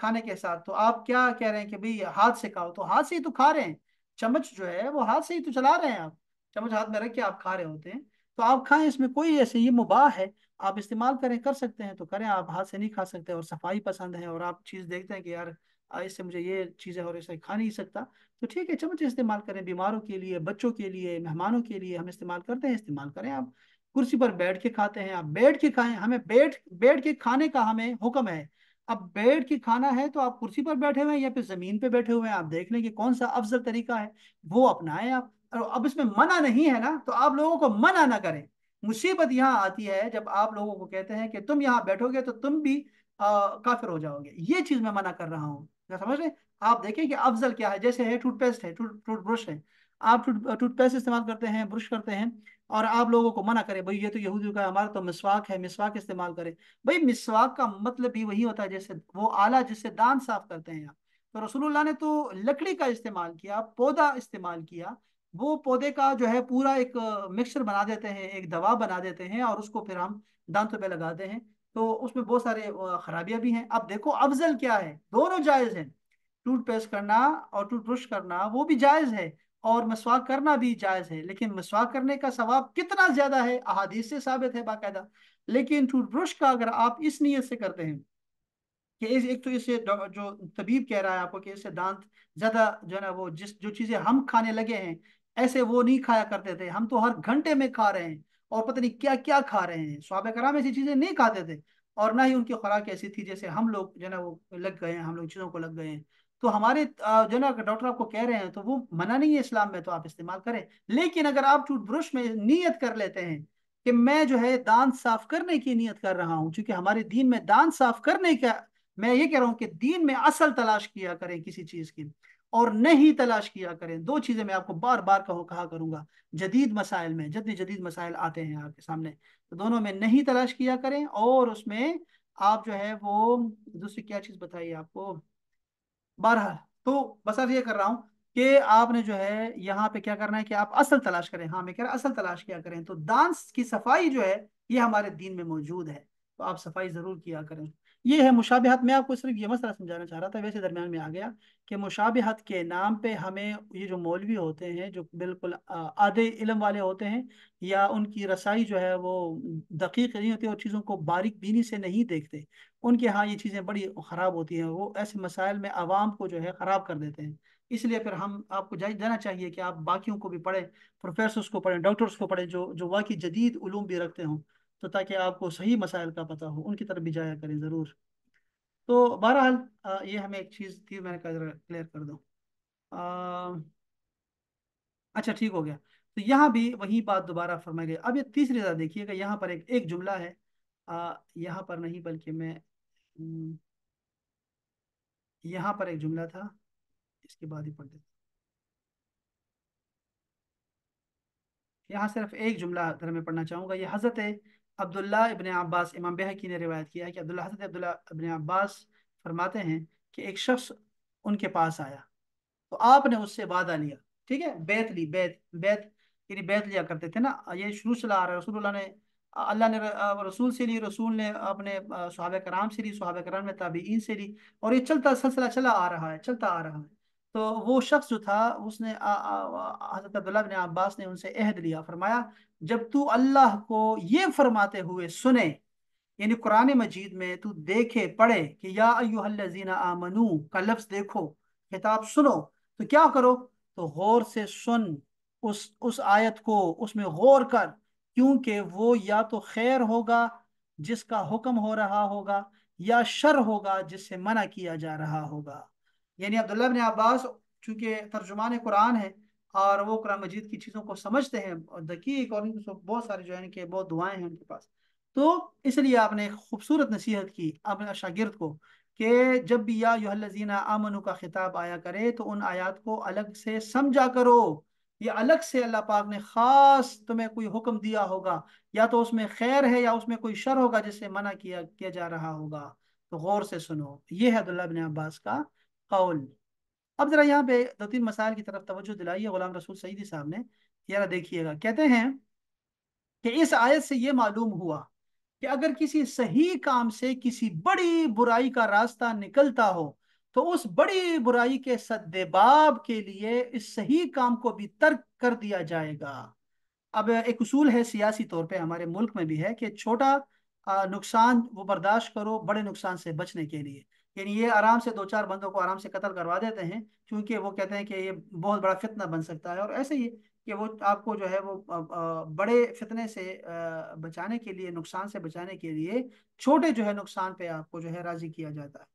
खाने के साथ तो आप क्या कह रहे हैं कि भाई हाथ से खाओ तो हाथ से ही तो खा रहे हैं चम्मच जो है वो हाथ से ही तो चला रहे हैं आप चम्मच हाथ में रख के आप खा रहे होते हैं तो आप खाएं इसमें कोई ऐसे ये मुबाह है आप इस्तेमाल करें कर सकते हैं तो करें आप हाथ से नहीं खा सकते और सफाई पसंद है और आप चीज़ देखते हैं कि यार इससे मुझे ये चीज़ें और ऐसे खा नहीं सकता तो ठीक है चम्मच इस्तेमाल करें बीमारों के लिए बच्चों के लिए मेहमानों के लिए हम इस्तेमाल करते हैं इस्तेमाल करें आप कुर्सी पर बैठ के खाते हैं आप बैठ के खाएं हमें बैठ बैठ के खाने का हमें हुक्म है अब बैठ के खाना है तो आप कुर्सी पर बैठे हुए हैं या फिर ज़मीन पर बैठे हुए हैं आप देख लें कि कौन सा अफजल तरीका है वो अपनाएं आप अब इसमें मना नहीं है ना तो आप लोगों को मना ना करें मुसीबत यहाँ आती है जब आप लोगों को कहते हैं कि तुम यहाँ बैठोगे तो तुम भी आ, काफिर हो जाओगे ये चीज मैं मना कर रहा हूँ समझ रहे आप देखें कि अफजल क्या है जैसे है टूथपेस्ट है टूथब्रश है आप टूथपेस्ट इस्तेमाल करते हैं ब्रश करते हैं और आप लोगों को मना करें भाई ये तो यहूदी का हमारा तो मिसवाक है मिसवाक इस्तेमाल करें भाई मिसवाक का मतलब भी वही होता है जैसे वो आला जिससे दान साफ करते हैं आप तो रसूलुल्लाह ने तो लकड़ी का इस्तेमाल किया पौधा इस्तेमाल किया वो पौधे का जो है पूरा एक मिक्सचर बना देते हैं एक दवा बना देते हैं और उसको फिर हम दांतों पे लगाते हैं तो उसमें बहुत सारे खराबियां भी हैं अब देखो अफजल क्या है दोनों जायज़ हैं टूथपेस्ट करना और टूथब्रश करना वो भी जायज़ है और मसवाक करना भी जायज़ है लेकिन मसवाक करने का सवाब कितना ज़्यादा है अहादीस से साबित है बाकायदा लेकिन टूथब्रश का अगर आप इस नीयत से करते हैं कि इस एक तो इससे जो तबीब कह रहा है आपको कि इससे दांत ज़्यादा जो है ना वो जिस जो चीज़ें हम खाने लगे हैं ऐसे वो नहीं खाया करते थे हम तो हर घंटे में खा रहे हैं और पता नहीं क्या क्या खा रहे हैं स्वाब कराम ऐसी चीज़ें नहीं खाते थे और ना ही उनकी खुराक ऐसी थी जैसे हम लोग जो है वो लग गए हैं हम लोग चीज़ों को लग गए हैं तो हमारे जो ना डॉक्टर आपको कह रहे हैं तो वो मना नहीं है इस्लाम में तो आप इस्तेमाल करें लेकिन अगर आप ब्रश में नीयत कर लेते हैं कि मैं जो है दांत साफ करने की नीयत कर रहा हूँ चूंकि हमारे दीन में दांत साफ करने का मैं ये कह रहा हूँ कि दीन में असल तलाश किया करें किसी चीज़ की और नहीं तलाश किया करें दो चीज़ें मैं आपको बार बार कहो कहा करूंगा जदीद मसाइल में जितने जदीद मसाइल आते हैं आपके सामने तो दोनों में नहीं तलाश किया करें और उसमें आप जो है वो दूसरी क्या चीज़ बताइए आपको बारह तो बस ये कर रहा हूं कि आपने जो है यहाँ पे क्या करना है कि आप असल तलाश करें हाँ मैं कह रहा असल तलाश किया करें तो डांस की सफाई जो है ये हमारे दीन में मौजूद है तो आप सफाई ज़रूर किया करें ये है मुशाबहत मैं आपको सिर्फ ये मसला समझाना चाह रहा था वैसे दरमियान में आ गया कि मुशाबहत के नाम पे हमें ये जो मौलवी होते हैं जो बिल्कुल आधे इलम वाले होते हैं या उनकी रसाई जो है वो दकीक नहीं होती और चीज़ों को बारीक बीनी से नहीं देखते उनके यहाँ ये चीज़ें बड़ी ख़राब होती हैं वो ऐसे मसाइल में आवाम को जो है ख़राब कर देते हैं इसलिए फिर हम आपको जाना चाहिए कि आप बाकियों को भी पढ़ें प्रोफेसर को पढ़ें डॉक्टर्स को पढ़ें जो जो वाकई जदीद उलूम भी रखते हों तो ताकि आपको सही मसाइल का पता हो उनकी तरफ भी जाया करें ज़रूर तो बहरहाल ये हमें एक चीज़ थी मैंने कहा क्लियर कर दू अच्छा ठीक हो गया तो यहाँ भी वही बात दोबारा फरमाई गई अब ये तीसरी ज़रा देखिएगा यहाँ पर एक एक जुमला है आ, यहाँ पर नहीं बल्कि मैं यहाँ पर एक जुमला था इसके बाद ही पढ़ देता यहाँ सिर्फ एक जुमला धर्म मैं पढ़ना चाहूँगा ये हज़रत अब्दुल्ला इबन अब्बास इमाम बेहकी ने रिवायत किया है कि अब्दुल्ला हजरत अब्दुल्ला इबन अब्बास फरमाते हैं कि एक शख्स उनके पास आया तो आपने उससे वादा लिया ठीक है बैत ली बैत बैत यानी बैत लिया करते थे ना ये शुरू से ला रहा है ने अल्लाह ने रसूल से ली रसूल ने अपने सुहाब कराम से ली सुहाब कराम ने तबीन से ली और ये चलता सिलसिला चला आ रहा है चलता आ रहा है तो वो शख्स जो था उसने हजरत अब्दुल्ला बिन अब्बास ने उनसे अहद लिया फरमाया जब तू अल्लाह को ये फरमाते हुए सुने यानी कुरान मजीद में तू देखे पढ़े कि या अयुहल्लजीना आमनू का लफ्ज़ देखो किताब सुनो तो क्या करो तो गौर से सुन उस उस आयत को उसमें गौर कर क्योंकि वो या तो खैर होगा जिसका हुक्म हो रहा होगा या शर होगा जिससे मना किया जा रहा होगा यानी अब्दुल्ला बिन अब्बास चूंकि तर्जुमान कुरान है और वो कुरान मजीद की चीज़ों को समझते हैं दकी और बहुत सारे जो है इनके बहुत दुआएं हैं उनके पास तो इसलिए आपने खूबसूरत नसीहत की अपने शागिर्द को कि जब भी या याजीना आमनु का खिताब आया करे तो उन आयात को अलग से समझा करो ये अलग से अल्लाह पाक ने ख़ास तुम्हें कोई हुक्म दिया होगा या तो उसमें खैर है या उसमें कोई शर होगा जिससे मना किया किया जा रहा होगा तो गौर से सुनो ये है अब्दुल्ला बिन अब्बास का कौल अब ज़रा यहाँ पे दो तीन मसाइल की तरफ तवज्जो है गुलाम रसूल सईदी साहब ने ज़रा देखिएगा कहते हैं कि इस आयत से ये मालूम हुआ कि अगर किसी सही काम से किसी बड़ी बुराई का रास्ता निकलता हो तो उस बड़ी बुराई के सद्देबाब के लिए इस सही काम को भी तर्क कर दिया जाएगा अब एक उसूल है सियासी तौर पे हमारे मुल्क में भी है कि छोटा नुकसान वो बर्दाश्त करो बड़े नुकसान से बचने के लिए यानी ये आराम से दो चार बंदों को आराम से कत्ल करवा देते हैं क्योंकि वो कहते हैं कि ये बहुत बड़ा फितना बन सकता है और ऐसे ही कि वो आपको जो है वो बड़े फितने से बचाने के लिए नुकसान से बचाने के लिए छोटे जो है नुकसान पे आपको जो है राजी किया जाता है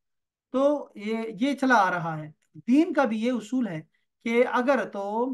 तो ये ये चला आ रहा है दीन का भी ये उसूल है कि अगर तो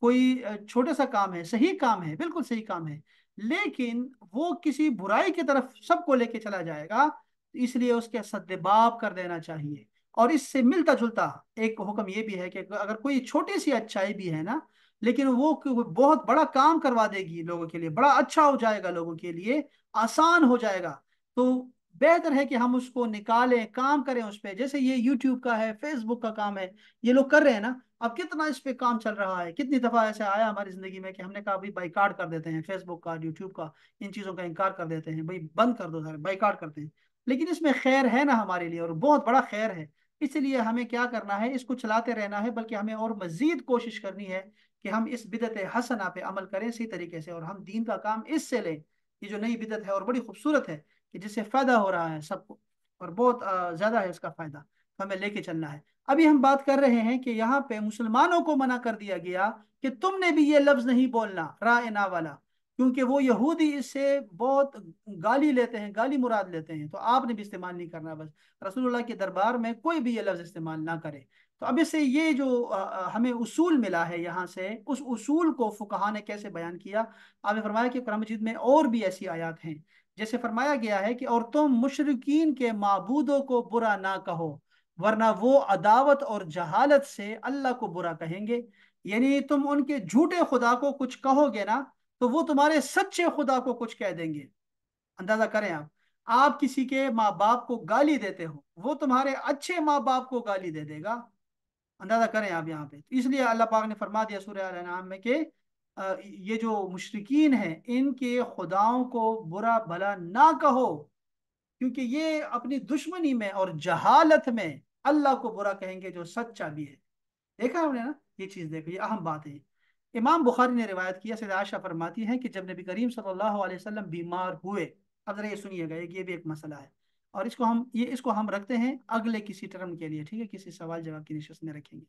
कोई छोटा सा काम है सही काम है बिल्कुल सही काम है लेकिन वो किसी बुराई की तरफ सबको लेके चला जाएगा इसलिए उसके सद्देबाब कर देना चाहिए और इससे मिलता जुलता एक हुक्म ये भी है कि अगर कोई छोटी सी अच्छाई भी है ना लेकिन वो बहुत बड़ा काम करवा देगी लोगों के लिए बड़ा अच्छा हो जाएगा लोगों के लिए आसान हो जाएगा तो बेहतर है कि हम उसको निकालें काम करें उस पर जैसे ये यूट्यूब का है फेसबुक का काम है ये लोग कर रहे हैं ना अब कितना इस पे काम चल रहा है कितनी दफ़ा ऐसे आया हमारी ज़िंदगी में कि हमने कहा भाई बाइकाट कर देते हैं फेसबुक का यूट्यूब का इन चीज़ों का इनकार कर देते हैं भाई बंद कर दो सारे बाइकाट करते हैं लेकिन इसमें खैर है ना हमारे लिए और बहुत बड़ा खैर है इसलिए हमें क्या करना है इसको चलाते रहना है बल्कि हमें और मजीद कोशिश करनी है कि हम इस बिदत हसना पे अमल करें इसी तरीके से और हम दीन का काम इससे लें ये जो नई बिदत है और बड़ी खूबसूरत है कि जिससे फ़ायदा हो रहा है सबको और बहुत ज़्यादा है इसका फ़ायदा तो हमें लेके चलना है अभी हम बात कर रहे हैं कि यहाँ पे मुसलमानों को मना कर दिया गया कि तुमने भी ये लफ्ज़ नहीं बोलना रा वाला क्योंकि वो यहूदी इससे बहुत गाली लेते हैं गाली मुराद लेते हैं तो आपने भी इस्तेमाल नहीं करना बस रसूलुल्लाह के दरबार में कोई भी ये लफ्ज़ इस्तेमाल ना करे तो अब इससे ये जो हमें उसूल मिला है यहाँ से उस उसूल को फ़ुकहा ने कैसे बयान किया आपने फरमाया कि कुरान मजीद में और भी ऐसी आयात हैं जैसे फरमाया गया है कि और तुम मुशरकिन के मबूदों को बुरा ना कहो वरना वो अदावत और जहालत से अल्लाह को बुरा कहेंगे यानी तुम उनके झूठे खुदा को कुछ कहोगे ना तो वो तुम्हारे सच्चे खुदा को कुछ कह देंगे अंदाजा करें आप आप किसी के माँ बाप को गाली देते हो वो तुम्हारे अच्छे माँ बाप को गाली दे देगा अंदाजा करें आप यहाँ पे तो इसलिए अल्लाह पाक ने फरमा दिया सूर्य नाम में कि ये जो मुशरकिन है इनके खुदाओं को बुरा भला ना कहो क्योंकि ये अपनी दुश्मनी में और जहालत में अल्लाह को बुरा कहेंगे जो सच्चा भी है देखा आपने ना ये चीज़ देखो ये अहम बात है इमाम बुखारी ने रिवायत किया सैद आशा फरमाती हैं कि जब नबी करीम सल्लल्लाहो अलैहि वसल्लम बीमार हुए अब ज़रा ये सुनिएगा ये भी एक मसला है और इसको हम ये इसको हम रखते हैं अगले किसी टर्म के लिए ठीक है किसी सवाल जवाब की नशस्त में रखेंगे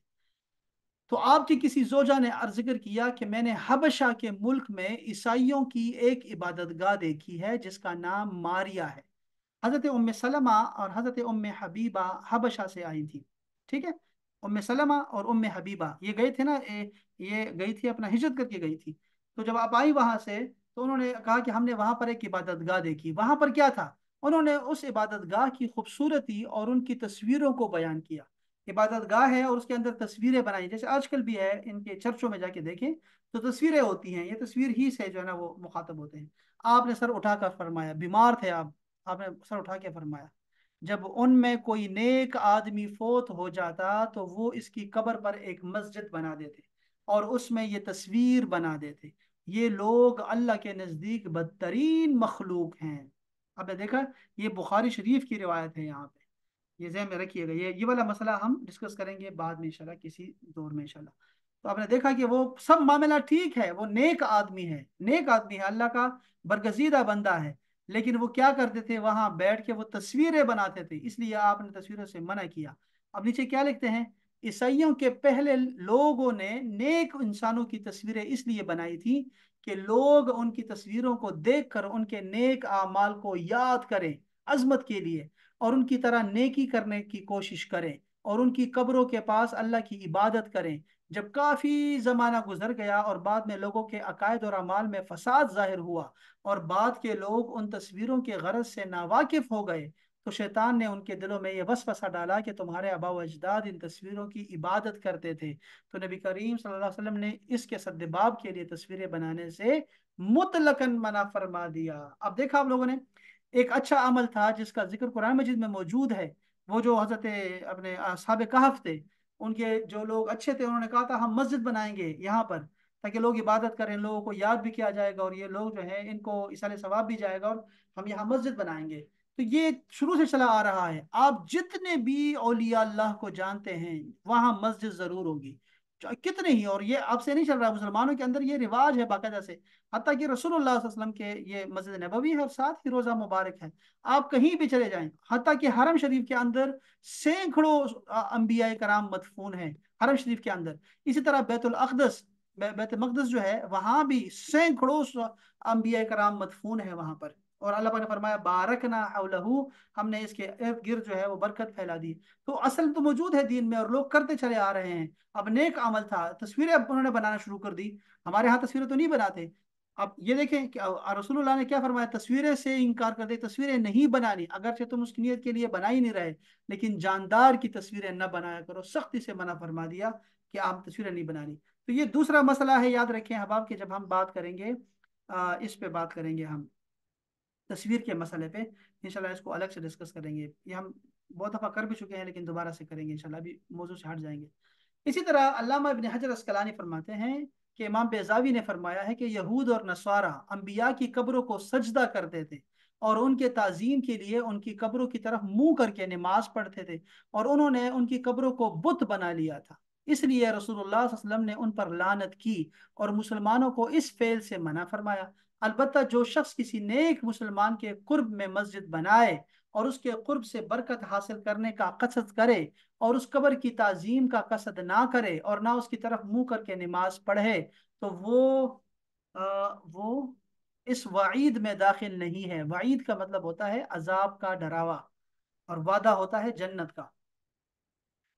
तो आपकी किसी जोजा ने जिक्र किया कि मैंने हबशा के मुल्क में ईसाइयों की एक इबादत गाह देखी है जिसका नाम मारिया है हज़रत उम सलमा और हज़रत उम हबीबा हबशा से आई थी ठीक है उम सलमा और उम हबीबा ये गए थे ना ये गई थी अपना हिजरत करके गई थी तो जब आप आई वहां से तो उन्होंने कहा कि हमने वहां पर एक इबादत गाह देखी वहां पर क्या था उन्होंने उस इबादत गाह की खूबसूरती और उनकी तस्वीरों को बयान किया इबादत गाह है और उसके अंदर तस्वीरें बनाई जैसे आजकल भी है इनके चर्चों में जाके देखें तो तस्वीरें होती हैं ये तस्वीर ही से जो है ना वो मुखातब होते हैं आपने सर उठा कर फरमाया बीमार थे आप आपने सर उठा के फरमाया जब उनमें कोई नेक आदमी फोत हो जाता तो वो इसकी कब्र पर एक मस्जिद बना देते और उसमें ये तस्वीर बना देते ये लोग अल्लाह के नज़दीक बदतरीन मखलूक हैं आपने देखा ये बुखारी शरीफ की रिवायत है यहाँ पे ये जहन में रखिएगा ये ये वाला मसला हम डिस्कस करेंगे बाद में इंशाल्लाह किसी दौर में इंशाल्लाह तो आपने देखा कि वो सब मामला ठीक है वो नेक आदमी है नेक आदमी है अल्लाह का बरगजीदा बंदा है लेकिन वो क्या करते थे वहां बैठ के वो तस्वीरें बनाते थे इसलिए आपने तस्वीरों से मना किया अब नीचे क्या लिखते हैं ईसाइयों के पहले लोगों ने नेक इंसानों की तस्वीरें इसलिए बनाई थी कि लोग उनकी तस्वीरों को देखकर उनके नेक आमाल को याद करें अजमत के लिए और उनकी तरह नेकी करने की कोशिश करें और उनकी कब्रों के पास अल्लाह की इबादत करें जब काफ़ी ज़माना गुजर गया और बाद में लोगों के अकायद और अमाल में फसाद ज़ाहिर हुआ और बाद के लोग उन तस्वीरों के गरज से नावाकिफ हो गए तो शैतान ने उनके दिलों में यह बस फसा डाला कि तुम्हारे आबा अजदाद इन तस्वीरों की इबादत करते थे तो नबी करीम सल्लल्लाहु अलैहि वसल्लम ने इसके सदबाब के लिए तस्वीरें बनाने से मुतलकन मना फरमा दिया अब देखा आप लोगों ने एक अच्छा अमल था जिसका जिक्र कुरान मजिद में मौजूद है वो जो हजरत अपने सब कहफ थे उनके जो लोग अच्छे थे उन्होंने कहा था हम मस्जिद बनाएंगे यहाँ पर ताकि लोग इबादत करें लोगों को याद भी किया जाएगा और ये लोग जो है इनको इसाले सवाब भी जाएगा और हम यहाँ मस्जिद बनाएंगे तो ये शुरू से चला आ रहा है आप जितने भी अलिया अल्लाह को जानते हैं वहाँ मस्जिद ज़रूर होगी कितने ही और ये अब से नहीं चल रहा है मुसलमानों के अंदर ये रिवाज है बाकायदा से हती कि रसूल के ये मस्जिद नबवी है और साथ ही रोज़ा मुबारक है आप कहीं भी चले जाएं हती कि हरम शरीफ के अंदर सैकड़ों अम्बिया कराम मदफून हैं हरम शरीफ के अंदर इसी तरह बैतुल अकदस बैत मकदस जो है वहाँ भी सैकड़ों अम्बिया कराम मदफून है वहाँ पर और अल्लाह ने फरमाया बारकना अवलहू हमने इसके इर्द गिर्द जो है वो बरकत फैला दी तो असल तो मौजूद है दीन में और लोग करते चले आ रहे हैं अब नेक अमल था तस्वीरें अब उन्होंने बनाना शुरू कर दी हमारे यहाँ तस्वीरें तो नहीं बनाते अब ये देखें कि रसूलुल्लाह ने क्या फरमाया तस्वीरें से इनकार कर दे तस्वीरें नहीं बनानी अगरचे तुम उसकी नीयत के लिए बना ही नहीं रहे लेकिन जानदार की तस्वीरें न बनाया करो सख्ती से मना फरमा दिया कि आप तस्वीरें नहीं बनानी तो ये दूसरा मसला है याद रखें अहबाब के जब हम बात करेंगे इस पर बात करेंगे हम तस्वीर के मसले पे इंशाल्लाह इसको अलग से डिस्कस करेंगे ये हम बहुत दफ़ा कर भी चुके हैं लेकिन दोबारा से करेंगे इंशाल्लाह अभी मौजू से हट जाएंगे इसी तरह अल्लामा इबन हजर अस्कलानी फरमाते हैं कि इमाम बेजावी ने फरमाया है कि यहूद और नसवारा अम्बिया की कब्रों को सजदा करते थे और उनके तज़ीम के लिए उनकी कब्रों की तरफ मुंह करके नमाज पढ़ते थे और उन्होंने उनकी कब्रों को बुत बना लिया था इसलिए रसूलुल्लाह वसल्लम ने उन पर लानत की और मुसलमानों को इस फेल से मना फरमाया अलबत् जो शख्स किसी नेक मुसलमान के कुर्ब में मस्जिद बनाए और उसके कुर्ब से बरकत हासिल करने का कसद करे और उस कबर की तज़ीम का कसद ना करे और ना उसकी तरफ मुंह करके नमाज पढ़े तो वो आ, वो इस वईद में दाखिल नहीं है वईद का मतलब होता है अजाब का डरावा और वादा होता है जन्नत का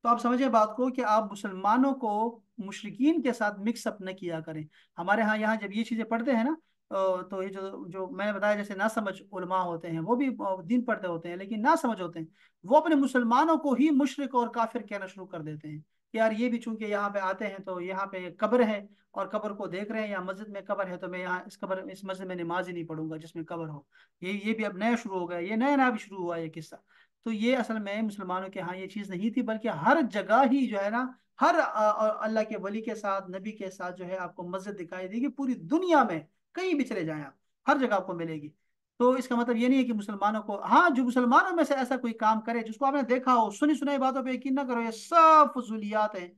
तो आप समझे बात को कि आप मुसलमानों को मुशरकिन के साथ मिक्सअप न किया करें हमारे यहाँ यहाँ जब ये चीज़ें पढ़ते हैं ना तो ये जो जो मैंने बताया जैसे ना समझ उलमा होते हैं वो भी दिन पढ़ते होते हैं लेकिन ना समझ होते हैं वो अपने मुसलमानों को ही मुशरक और काफिर कहना शुरू कर देते हैं यार ये भी चूंकि यहाँ पे आते हैं तो यहाँ पे कब्र है और कब्र को देख रहे हैं या मस्जिद में कब्र है तो मैं यहाँ इस कब्र इस मस्जिद में नमाज ही नहीं पढ़ूंगा जिसमें कब्र हो ये ये भी अब नया शुरू हो गया ये नया नया भी शुरू हुआ ये किस्सा तो ये असल में मुसलमानों के यहाँ ये चीज़ नहीं थी बल्कि हर जगह ही जो है ना हर अल्लाह के वली के साथ नबी के साथ जो है आपको मस्जिद दिखाई देगी पूरी दुनिया में कहीं भी चले जाएं आप हर जगह आपको मिलेगी तो इसका मतलब ये नहीं है कि मुसलमानों को हाँ जो मुसलमानों में से ऐसा कोई काम करे जिसको आपने देखा हो सुनी सुनाई बातों पर यकीन ना करो ये सब फजूलियात हैं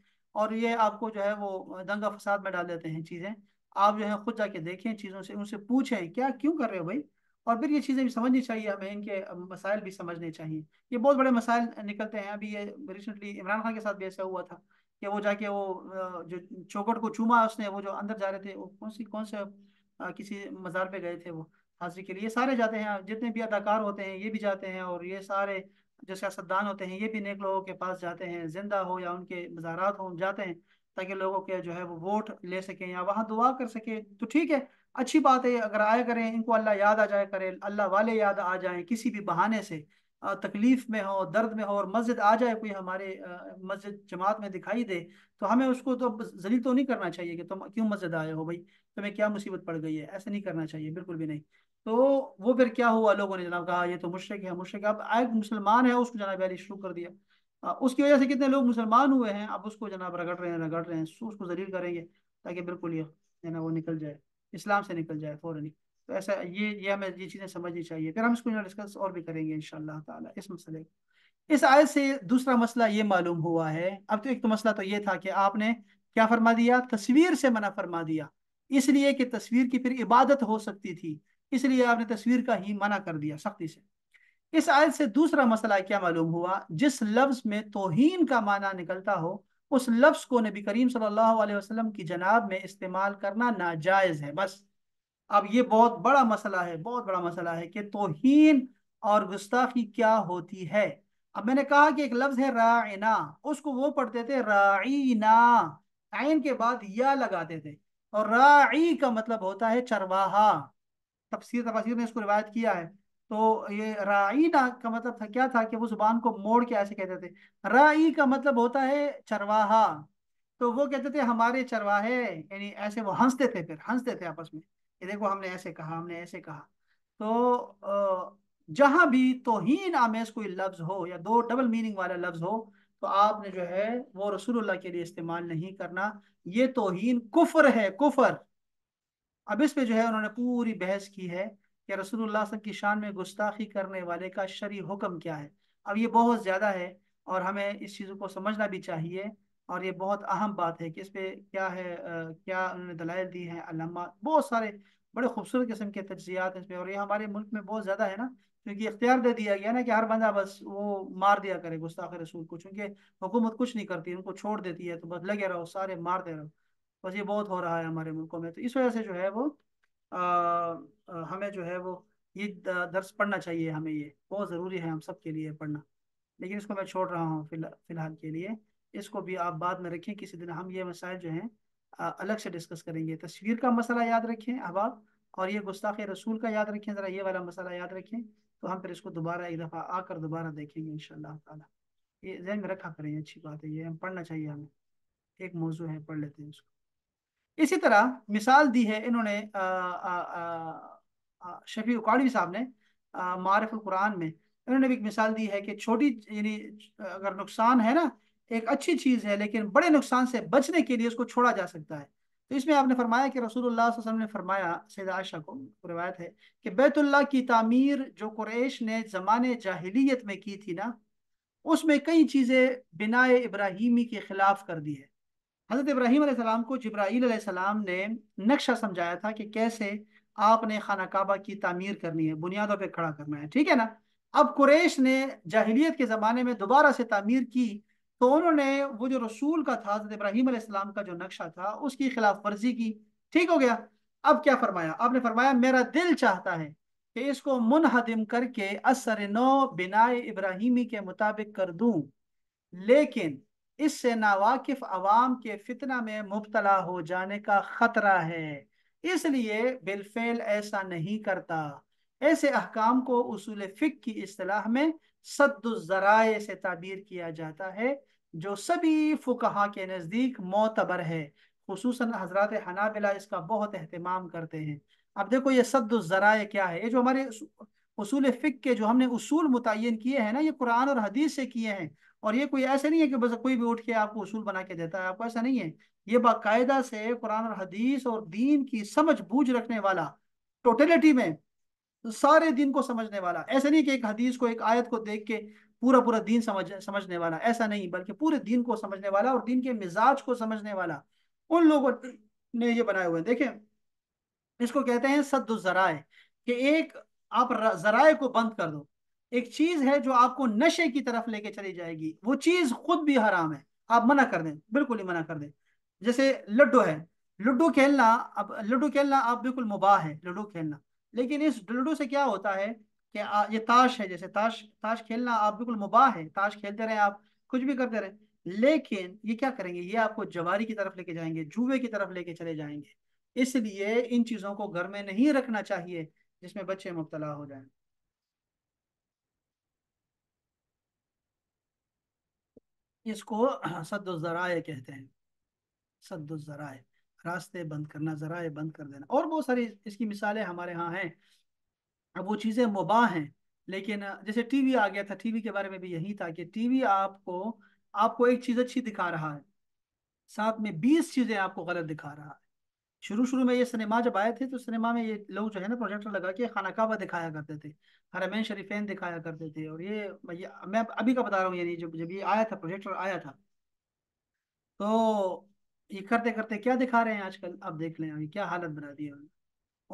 और ये आपको जो है वो दंगा फसाद में डाल देते हैं चीज़ें आप जो है खुद जाके देखें चीज़ों से उनसे पूछें क्या क्यों कर रहे हो भाई और फिर ये चीज़ें भी समझनी चाहिए हमें इनके मसाइल भी समझने चाहिए ये बहुत बड़े मसाइल निकलते हैं अभी ये रिसेंटली इमरान खान के साथ भी ऐसा हुआ था कि वो जाके वो जो चौकट को चूमा उसने वो जो अंदर जा रहे थे वो कौन सी कौन से किसी मज़ार पे गए थे वो हाजिरी के लिए सारे जाते हैं जितने भी अदाकार होते हैं ये भी जाते हैं और ये सारे जो सियासतदान होते हैं ये भी नेक लोगों के पास जाते हैं जिंदा हो या उनके मज़ारात हो जाते हैं ताकि लोगों के जो है वो वोट ले सकें या वहाँ दुआ कर सकें तो ठीक है अच्छी बात है अगर आया करें इनको अल्लाह याद आ जाए करें अल्लाह वाले याद आ जाए किसी भी बहाने से तकलीफ़ में हो दर्द में हो और मस्जिद आ जाए कोई हमारे मस्जिद जमात में दिखाई दे तो हमें उसको तो जलील तो नहीं करना चाहिए कि तुम क्यों मस्जिद आए हो भाई तुम्हें क्या मुसीबत पड़ गई है ऐसा नहीं करना चाहिए बिल्कुल भी नहीं तो वो फिर क्या हुआ लोगों ने जनाब कहा ये तो मुश्रक है मुश्रक अब एक मुसलमान है उसको जनाब अली शुरू कर दिया उसकी वजह से कितने लोग मुसलमान हुए हैं अब उसको जनाब रगड़ रहे हैं रगड़ रहे हैं उसको जलील करेंगे ताकि बिल्कुल ये ना वो निकल जाए इस्लाम से निकल जाए फ़ौरन ही तो ऐसा ये ये हमें ये चीज़ें समझनी चाहिए फिर हम इसको डिस्कस और भी करेंगे इन ताला इस मसले इस आय से दूसरा मसला ये मालूम हुआ है अब तो एक तो मसला तो ये था कि आपने क्या फरमा दिया तस्वीर से मना फरमा दिया इसलिए कि तस्वीर की फिर इबादत हो सकती थी इसलिए आपने तस्वीर का ही मना कर दिया सख्ती से इस आयत से दूसरा मसला क्या मालूम हुआ जिस लफ्ज में तोहन का माना निकलता हो उस लफ्ज को नबी करीम सल्लल्लाहु अलैहि वसल्लम की जनाब में इस्तेमाल करना नाजायज है बस अब ये बहुत बड़ा मसला है बहुत बड़ा मसला है कि तोहन और गुस्ताखी क्या होती है अब मैंने कहा कि एक लफ्ज है राइना उसको वो पढ़ते थे राइना आइन के बाद या लगाते थे और राई का मतलब होता है चरवाहा तफसीर तफसीर ने इसको रिवायत किया है तो ये राइना का मतलब था क्या था कि वो जुबान को मोड़ के ऐसे कहते थे राई का मतलब होता है चरवाहा तो वो कहते थे हमारे चरवाहे यानी ऐसे वो हंसते थे फिर हंसते थे आपस में ये देखो हमने ऐसे कहा हमने ऐसे कहा तो जहां भी तोहिन आमेज कोई लफ्ज हो या दो डबल मीनिंग वाला लफ्ज हो तो आपने जो है वो रसूलुल्लाह के लिए इस्तेमाल नहीं करना ये तोहन कुफर है कुफर अब इस पे जो है उन्होंने पूरी बहस की है कि रसूलुल्लाह की शान में गुस्ताखी करने वाले का शरी हुक्म क्या है अब ये बहुत ज़्यादा है और हमें इस चीज़ को समझना भी चाहिए और ये बहुत अहम बात है कि इस पर क्या है क्या उन्होंने दलाइल दी है अलामा बहुत सारे बड़े खूबसूरत किस्म के तजियात हैं इसमें और ये हमारे मुल्क में बहुत ज़्यादा है ना क्योंकि इख्तियार दे दिया गया ना कि हर बंदा बस वो मार दिया करे गुस्ताख रसूल को चूँकि हुकूमत कुछ नहीं करती उनको छोड़ देती है तो बस लगे रहो सारे मार दे रहो बस ये बहुत हो रहा है हमारे मुल्कों में तो इस वजह से जो है वो आ, आ, हमें जो है वो ये दर्स पढ़ना चाहिए हमें ये बहुत ज़रूरी है हम सब के लिए पढ़ना लेकिन इसको मैं छोड़ रहा हूँ फिलहाल के लिए इसको भी आप बाद में रखें किसी दिन हम ये मसाइल जो हैं अलग से डिस्कस करेंगे तस्वीर का मसला याद रखें अब आप और ये गुस्ताख रसूल का याद रखें ज़रा ये वाला मसला याद रखें तो हम फिर इसको दोबारा एक दफ़ा आकर दोबारा देखेंगे इन शाला ये जहन में रखा करें अच्छी बात है ये हम पढ़ना चाहिए हमें एक मौजू है पढ़ लेते हैं उसको इसी तरह मिसाल दी है इन्होंने शफी उकाड़वी साहब ने मारफ़ुल कुरान में इन्होंने भी एक मिसाल दी है कि छोटी यानी अगर नुकसान है ना एक अच्छी चीज़ है लेकिन बड़े नुकसान से बचने के लिए उसको छोड़ा जा सकता है तो इसमें आपने फरमाया कि रसूलुल्लाह ने फरमाया सैद आयशा को रवायत है कि बैतुल्लाह की तामीर जो कुरैश ने ज़माने जाहिलियत में की थी ना उसमें कई चीज़ें बिनाए इब्राहिमी के ख़िलाफ़ कर दी है हज़रत इब्राहिम सलाम को जब्राईल ने नक्शा समझाया था कि कैसे आपने खाना काबा की तामीर करनी है बुनियादों पर खड़ा करना है ठीक है ना अब कुरेश ने जाहिलियत के ज़माने में दोबारा से तामीर की तो उन्होंने वो जो रसूल का था हजरत इब्राहिम अलैहिस्सलाम का जो नक्शा था उसकी खिलाफ वर्जी की ठीक हो गया अब क्या फरमाया आपने फरमाया मेरा दिल चाहता है कि इसको मुनहदिम करके असर नौ बिनाए इब्राहिमी के मुताबिक कर दूं लेकिन इससे नावाकिफ आवाम के फितना में मुबतला हो जाने का खतरा है इसलिए बिलफेल ऐसा नहीं करता ऐसे अहकाम को उसूल फ़िक की असलाह में सद्दुजराए से ताबीर किया जाता है जो सभी फुकहा के नज़दीक मोतबर है खसूस हजरत हनाबिला इसका बहुत अहतमाम करते हैं अब देखो ये सद्दुजराए क्या है ये जो हमारे उसूल फ़िक के जो हमने उसूल मुतन किए हैं ना ये कुरान और हदीस से किए हैं और ये कोई ऐसे नहीं है कि बस कोई भी उठ के आपको उसूल बना के देता है आपको ऐसा नहीं है ये बाकायदा से कुरान और हदीस और दीन की समझ बूझ रखने वाला टोटलिटी में तो सारे दिन को समझने वाला ऐसा नहीं कि एक हदीस को एक आयत को देख के पूरा पूरा दिन समझ समझने वाला ऐसा नहीं बल्कि पूरे दिन को समझने वाला और दिन के मिजाज को समझने वाला उन लोगों ने ये बनाए हुए देखें इसको कहते हैं सद्दुजराए कि एक आप जराए को बंद कर दो एक चीज है जो आपको नशे की तरफ लेके चली जाएगी वो चीज खुद भी हराम है आप मना कर दें बिल्कुल ही मना कर दें जैसे लड्डू है लड्डू खेलना अब लड्डू खेलना आप बिल्कुल मुबाह है लड्डू खेलना लेकिन इस डुलडू से क्या होता है कि ये ताश है जैसे ताश ताश खेलना आप बिल्कुल मुबाह है ताश खेलते रहे आप कुछ भी करते रहे लेकिन ये क्या करेंगे ये आपको जवारी की तरफ लेके जाएंगे जुए की तरफ लेके चले जाएंगे इसलिए इन चीजों को घर में नहीं रखना चाहिए जिसमें बच्चे मुबतला हो जाए इसको सदुजराए कहते हैं सदुजराए रास्ते बंद करना जराए बंद कर देना और बहुत सारी इसकी मिसालें हमारे यहाँ हैं अब वो चीज़ें मुबा हैं लेकिन जैसे टीवी आ गया था टीवी के बारे में भी यही था कि टीवी आपको आपको एक चीज़ अच्छी दिखा रहा है साथ में बीस चीज़ें आपको गलत दिखा रहा है शुरू शुरू में ये सिनेमा जब आए थे तो सिनेमा में ये लोग जो है ना प्रोजेक्टर लगा के खाना काबा दिखाया करते थे हरमैन शरीफेन दिखाया करते थे और ये मैं अभी का बता रहा हूँ यानी जब जब ये आया था प्रोजेक्टर आया था तो ये करते करते क्या दिखा रहे हैं आजकल अब देख लें अभी क्या हालत बना दी है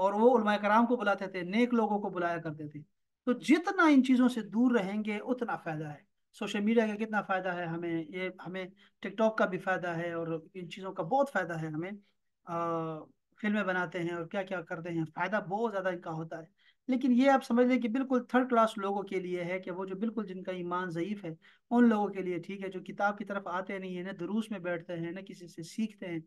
और वो उलमा कराम को बुलाते थे नेक लोगों को बुलाया करते थे तो जितना इन चीज़ों से दूर रहेंगे उतना फ़ायदा है सोशल मीडिया का कितना फ़ायदा है हमें ये हमें टिकटॉक का भी फ़ायदा है और इन चीज़ों का बहुत फ़ायदा है हमें आ, फिल्में बनाते हैं और क्या क्या करते हैं फ़ायदा बहुत ज़्यादा इनका होता है लेकिन ये आप समझ लें कि बिल्कुल थर्ड क्लास लोगों के लिए है कि वो जो बिल्कुल जिनका ईमान ज़यीफ़ है उन लोगों के लिए ठीक है जो किताब की तरफ आते नहीं है ना दरूस में बैठते हैं ना किसी से सीखते हैं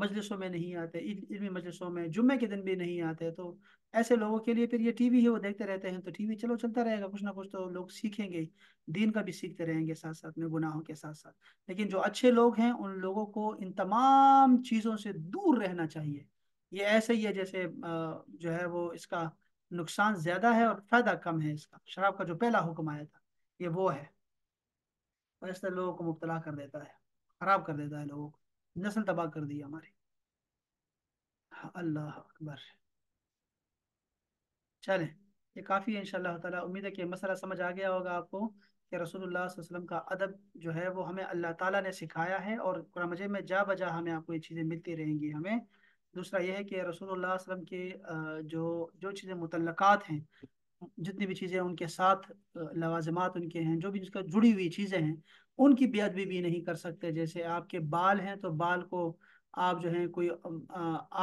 मजलिसों में नहीं आते इल्मी मजलिसों में जुम्मे के दिन भी नहीं आते तो ऐसे लोगों के लिए फिर ये वी है वो देखते रहते हैं तो वी चलो चलता रहेगा कुछ ना कुछ तो लोग सीखेंगे दीन का भी सीखते रहेंगे साथ साथ में गुनाहों के साथ साथ लेकिन जो अच्छे लोग हैं उन लोगों को इन तमाम चीज़ों से दूर रहना चाहिए ये ऐसे ही है जैसे जो है वो इसका नुकसान ज्यादा है और फायदा कम है इसका शराब का जो पहला हुक्म आया था ये वो है और इस लोगों को मुबतला कर देता है खराब कर देता है लोगों को नस्ल तबाह कर दी हमारी हाँ, अल्लाह अकबर चले ये काफ़ी है इंशाल्लाह ताला उम्मीद है कि मसला समझ आ गया होगा आपको कि रसूलुल्लाह वसल्लम का अदब जो है वो हमें अल्लाह ताला ने सिखाया है और कुरान मजीद में जा बजा हमें आपको ये चीज़ें मिलती रहेंगी हमें दूसरा यह है कि रसूल के जो जो चीज़ें मुतलक़ात हैं जितनी भी चीज़ें उनके साथ लवाजमात उनके हैं जो भी उसका जुड़ी हुई चीज़ें हैं उनकी बेद भी नहीं कर सकते जैसे आपके बाल हैं तो बाल को आप जो है कोई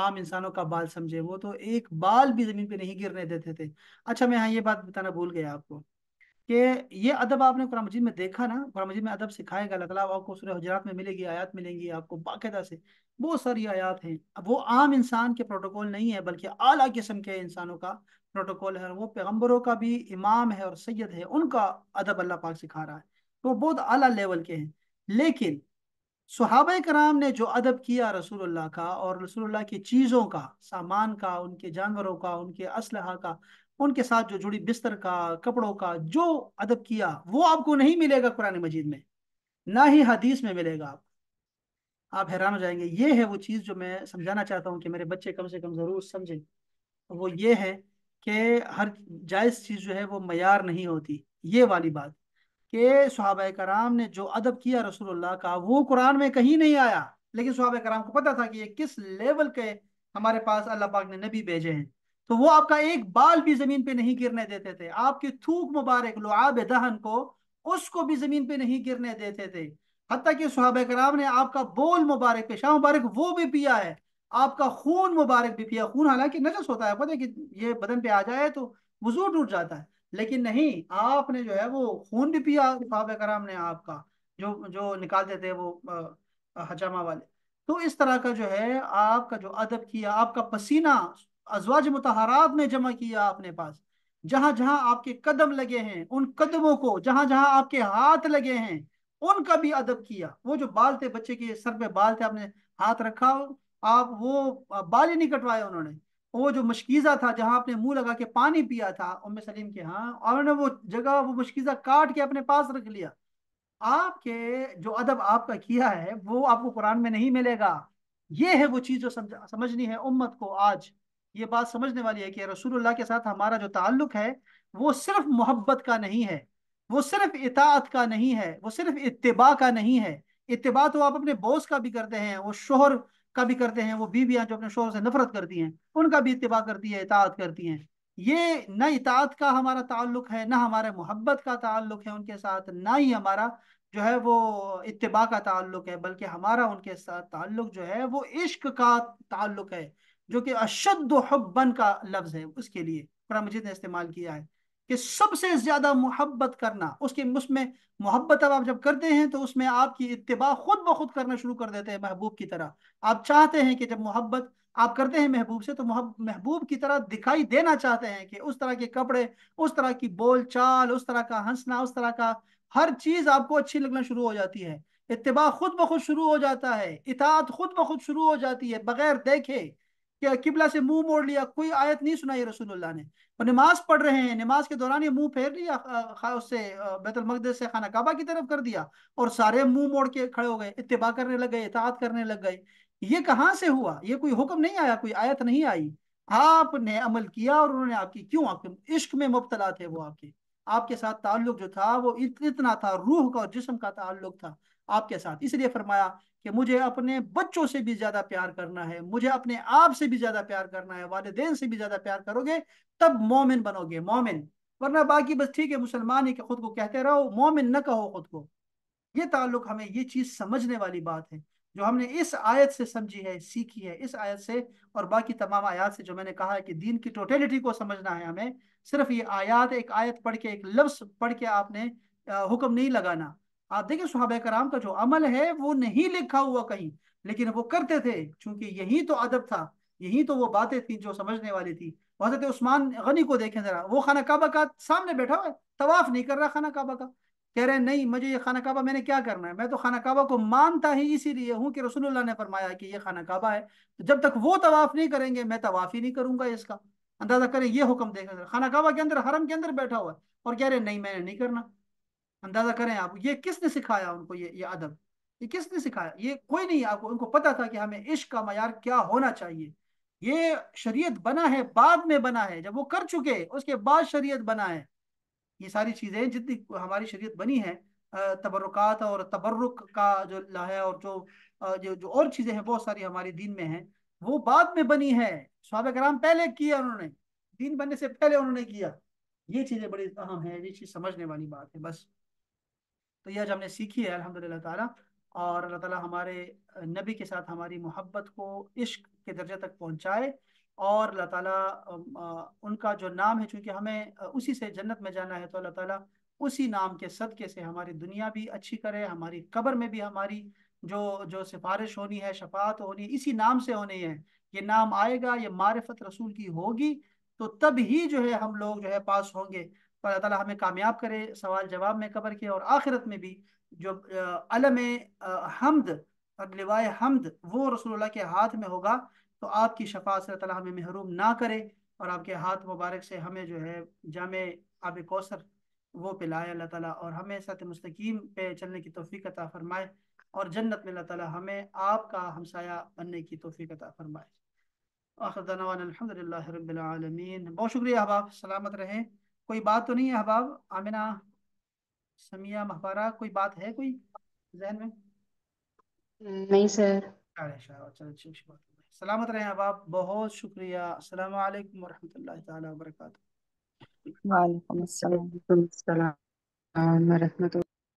आम इंसानों का बाल समझे वो तो एक बाल भी ज़मीन पे नहीं गिरने देते थे अच्छा मैं हाँ ये बात बताना भूल गया आपको कि ये अदब आपने कुरान मजीद में देखा ना कुरान मजीद में अदब सिखाएगा अल्लाह ताला आपको सूरह हजरात में मिलेगी आयत मिलेंगी आपको बाकायदा से बहुत सारी आयत हैं अब वो आम इंसान के प्रोटोकॉल नहीं है बल्कि आला किस्म के इंसानों का प्रोटोकॉल है वो पैगम्बरों का भी इमाम है और सैयद है उनका अदब अल्लाह पाक सिखा रहा है तो बहुत अला लेवल के हैं लेकिन सहाब कराम ने जो अदब किया रसूलुल्लाह का और रसूलुल्लाह की चीज़ों का सामान का उनके जानवरों का उनके असलहा का उनके साथ जो जुड़ी बिस्तर का कपड़ों का जो अदब किया वो आपको नहीं मिलेगा कुरान मजीद में ना ही हदीस में मिलेगा आप आप हैरान हो जाएंगे ये है वो चीज़ जो मैं समझाना चाहता हूँ कि मेरे बच्चे कम से कम ज़रूर समझें वो ये है कि हर जायज़ चीज़ जो है वो मैार नहीं होती ये वाली बात कि सहाब कराम ने जो अदब किया रसोल्ला का वो कुरान में कहीं नहीं आया लेकिन सहाब कराम को पता था कि ये किस लेवल के हमारे पास अल्लाह पाक ने नबी भेजे हैं तो वो आपका एक बाल भी जमीन पे नहीं गिरने देते थे आपकी थूक मुबारक लुआब दहन को उसको भी जमीन पे नहीं गिरने देते थे हती कि सुहाब कराम ने आपका बोल मुबारक पेशा मुबारक वो भी पिया है आपका खून मुबारक भी पिया खून हालांकि नजस होता है पता है कि ये बदन पे आ जाए तो वजू टूट जाता है लेकिन नहीं आपने जो है वो खून भी पिया सुहाब कराम ने आपका जो जो निकालते थे वो हजामा वाले तो इस तरह का जो है आपका जो अदब किया आपका पसीना अजवाज मतहरात में जमा किया आपने पास जहां जहां आपके कदम लगे हैं उन कदमों को जहां जहां आपके हाथ लगे हैं उनका भी अदब किया वो जो बाल थे बच्चे के सर पे बाल थे आपने हाथ रखा आप वो बाल ही नहीं कटवाए उन्होंने वो जो मशकीज़ा था जहाँ आपने मुंह लगा के पानी पिया था उम्म सलीम के और हाँ, उन्होंने वो जगह वो मशकीज़ा काट के अपने पास रख लिया आपके जो अदब आपका किया है वो आपको कुरान में नहीं मिलेगा ये है वो चीज़ जो समझ समझनी है उम्मत को आज ये बात समझने वाली है कि रसूलुल्लाह के साथ हमारा जो ताल्लुक है वो सिर्फ मोहब्बत का नहीं है वो सिर्फ इतात का नहीं है वो सिर्फ इतबा का नहीं है इतबा तो आप अपने बॉस का भी करते हैं वो शोहर का भी करते हैं वो बीवियां जो अपने शोहर से नफरत करती हैं उनका भी इतबा करती है इतात करती हैं ये न इतात का हमारा ताल्लुक है ना हमारे मोहब्बत का ताल्लुक है उनके साथ ना ही हमारा जो है वो इतबा का ताल्लुक है बल्कि हमारा उनके साथ ताल्लुक जो है वो इश्क का ताल्लुक है जो कि अशद हब्बन का लफ्ज है उसके लिए कुरान मजीद ने इस्तेमाल किया है कि सबसे ज्यादा मोहब्बत करना उसके उसमें मोहब्बत अब आप जब करते हैं तो उसमें आपकी इतबा खुद ब खुद करना शुरू कर देते हैं महबूब की तरह आप चाहते हैं कि जब मोहब्बत आप करते हैं महबूब से तो महबूब की तरह दिखाई देना चाहते हैं कि उस तरह के कपड़े उस तरह की बोल चाल उस तरह का हंसना उस तरह का हर चीज आपको अच्छी लगना शुरू हो जाती है इतबा खुद ब खुद शुरू हो जाता है इतात खुद ब खुद शुरू हो जाती है बगैर देखे किबला से मुंह मोड़ लिया कोई आयत नहीं सुनाई रसूलुल्लाह ने और नमाज पढ़ रहे हैं नमाज के दौरान ये मुंह फेर लिया उससे बैतुल मकदस से खाना काबा की तरफ कर दिया और सारे मुंह मोड़ के खड़े हो गए इतबा करने लग गए इतात करने लग गए ये कहाँ से हुआ ये कोई हुक्म नहीं आया कोई आयत नहीं आई आपने अमल किया और उन्होंने आपकी क्यों आपके इश्क में मुबतला थे वो आपके आपके साथ ताल्लुक जो था वो इतना था रूह का और जिसम का ताल्लुक था आपके साथ इसलिए फरमाया कि मुझे अपने बच्चों से भी ज्यादा प्यार करना है मुझे अपने आप से भी ज्यादा प्यार करना है वालदेन से भी ज्यादा प्यार करोगे तब मोमिन बनोगे मोमिन वरना बाकी बस ठीक है मुसलमान ही खुद को कहते रहो मोमिन न कहो खुद को ये ताल्लुक हमें ये चीज समझने वाली बात है जो हमने इस आयत से समझी है सीखी है इस आयत से और बाकी तमाम आयत से जो मैंने कहा है कि दीन की टोटेलिटी को समझना है हमें सिर्फ ये आयत एक आयत पढ़ के एक लफ्स पढ़ के आपने हुक्म नहीं लगाना आप देखिए सुहाब कराम का जो अमल है वो नहीं लिखा हुआ कहीं लेकिन वो करते थे क्योंकि यही तो अदब था यही तो वो बातें थी जो समझने वाली थी हजरत उस्मान गनी को देखें जरा वो खाना काबा का सामने बैठा हुआ है तवाफ नहीं कर रहा खाना काबा का कह रहे हैं नहीं मुझे ये खाना काबा मैंने क्या करना है मैं तो खाना काबा को मानता ही इसीलिए हूँ कि रसूलुल्लाह ने फरमाया कि ये खाना काबा है तो जब तक वो तवाफ नहीं करेंगे मैं तवाफ ही नहीं करूंगा इसका अंदाजा करें ये हुक्म देखें खाना काबा के अंदर हरम के अंदर बैठा हुआ है और कह रहे नहीं मैंने नहीं करना अंदाजा करें आप ये किसने सिखाया उनको ये ये अदब ये किसने सिखाया ये कोई नहीं आपको उनको पता था कि हमें इश्क का मैार क्या होना चाहिए ये शरीयत बना है बाद में बना है जब वो कर चुके उसके बाद शरीयत बना है ये सारी चीज़ें जितनी हमारी शरीयत बनी है तबरुकात और तबरुक का जो है और जो जो, जो और चीज़ें हैं बहुत सारी हमारे दीन में है वो बाद में बनी है स्वाब कराम पहले किया उन्होंने दीन बनने से पहले उन्होंने किया ये चीज़ें बड़ी अहम है ये चीज़ समझने वाली बात है बस तो यह आज हमने सीखी है अलहमदिल्ला ताला और अल्लाह ताला हमारे नबी के साथ हमारी मोहब्बत को इश्क के दर्जे तक पहुंचाए और अल्लाह ताला उनका जो नाम है चूँकि हमें उसी से जन्नत में जाना है तो अल्लाह ताला उसी नाम के सदक़े से हमारी दुनिया भी अच्छी करे हमारी कब्र में भी हमारी जो जो सिफारिश होनी है शफात होनी इसी नाम से होनी है ये नाम आएगा ये मारफत रसूल की होगी तो तब ही जो है हम लोग जो है पास होंगे और अल्लाह ताला हमें कामयाब करे सवाल जवाब में कबर के और आखिरत में भी जो अलम हमद और लिवाए हमद वो रसूलुल्लाह के हाथ में होगा तो आपकी शफात से अल्लाह हमें महरूम ना करे और आपके हाथ मुबारक से हमें जो है जाम आब कौसर वो पिलाए अल्लाह ताला और हमें सत मुस्तकीम पे चलने की तौफीक अता फरमाए और जन्नत में अल्लाह ताला हमें आपका हमसाया बनने की तोफ़ी अता फरमाए आखिर दाना अलहमदिल्ला बहुत शुक्रिया अहबाब सलामत रहें कोई बात तो नहीं है अहबाब आमिना समिया महबारा कोई बात है कोई जहन में नहीं सर सलामत रहे अहबाब बहुत शुक्रिया अस्सलाम वालेकुम वरहमतुल्लाहि ताला वालेकुम अस्सलाम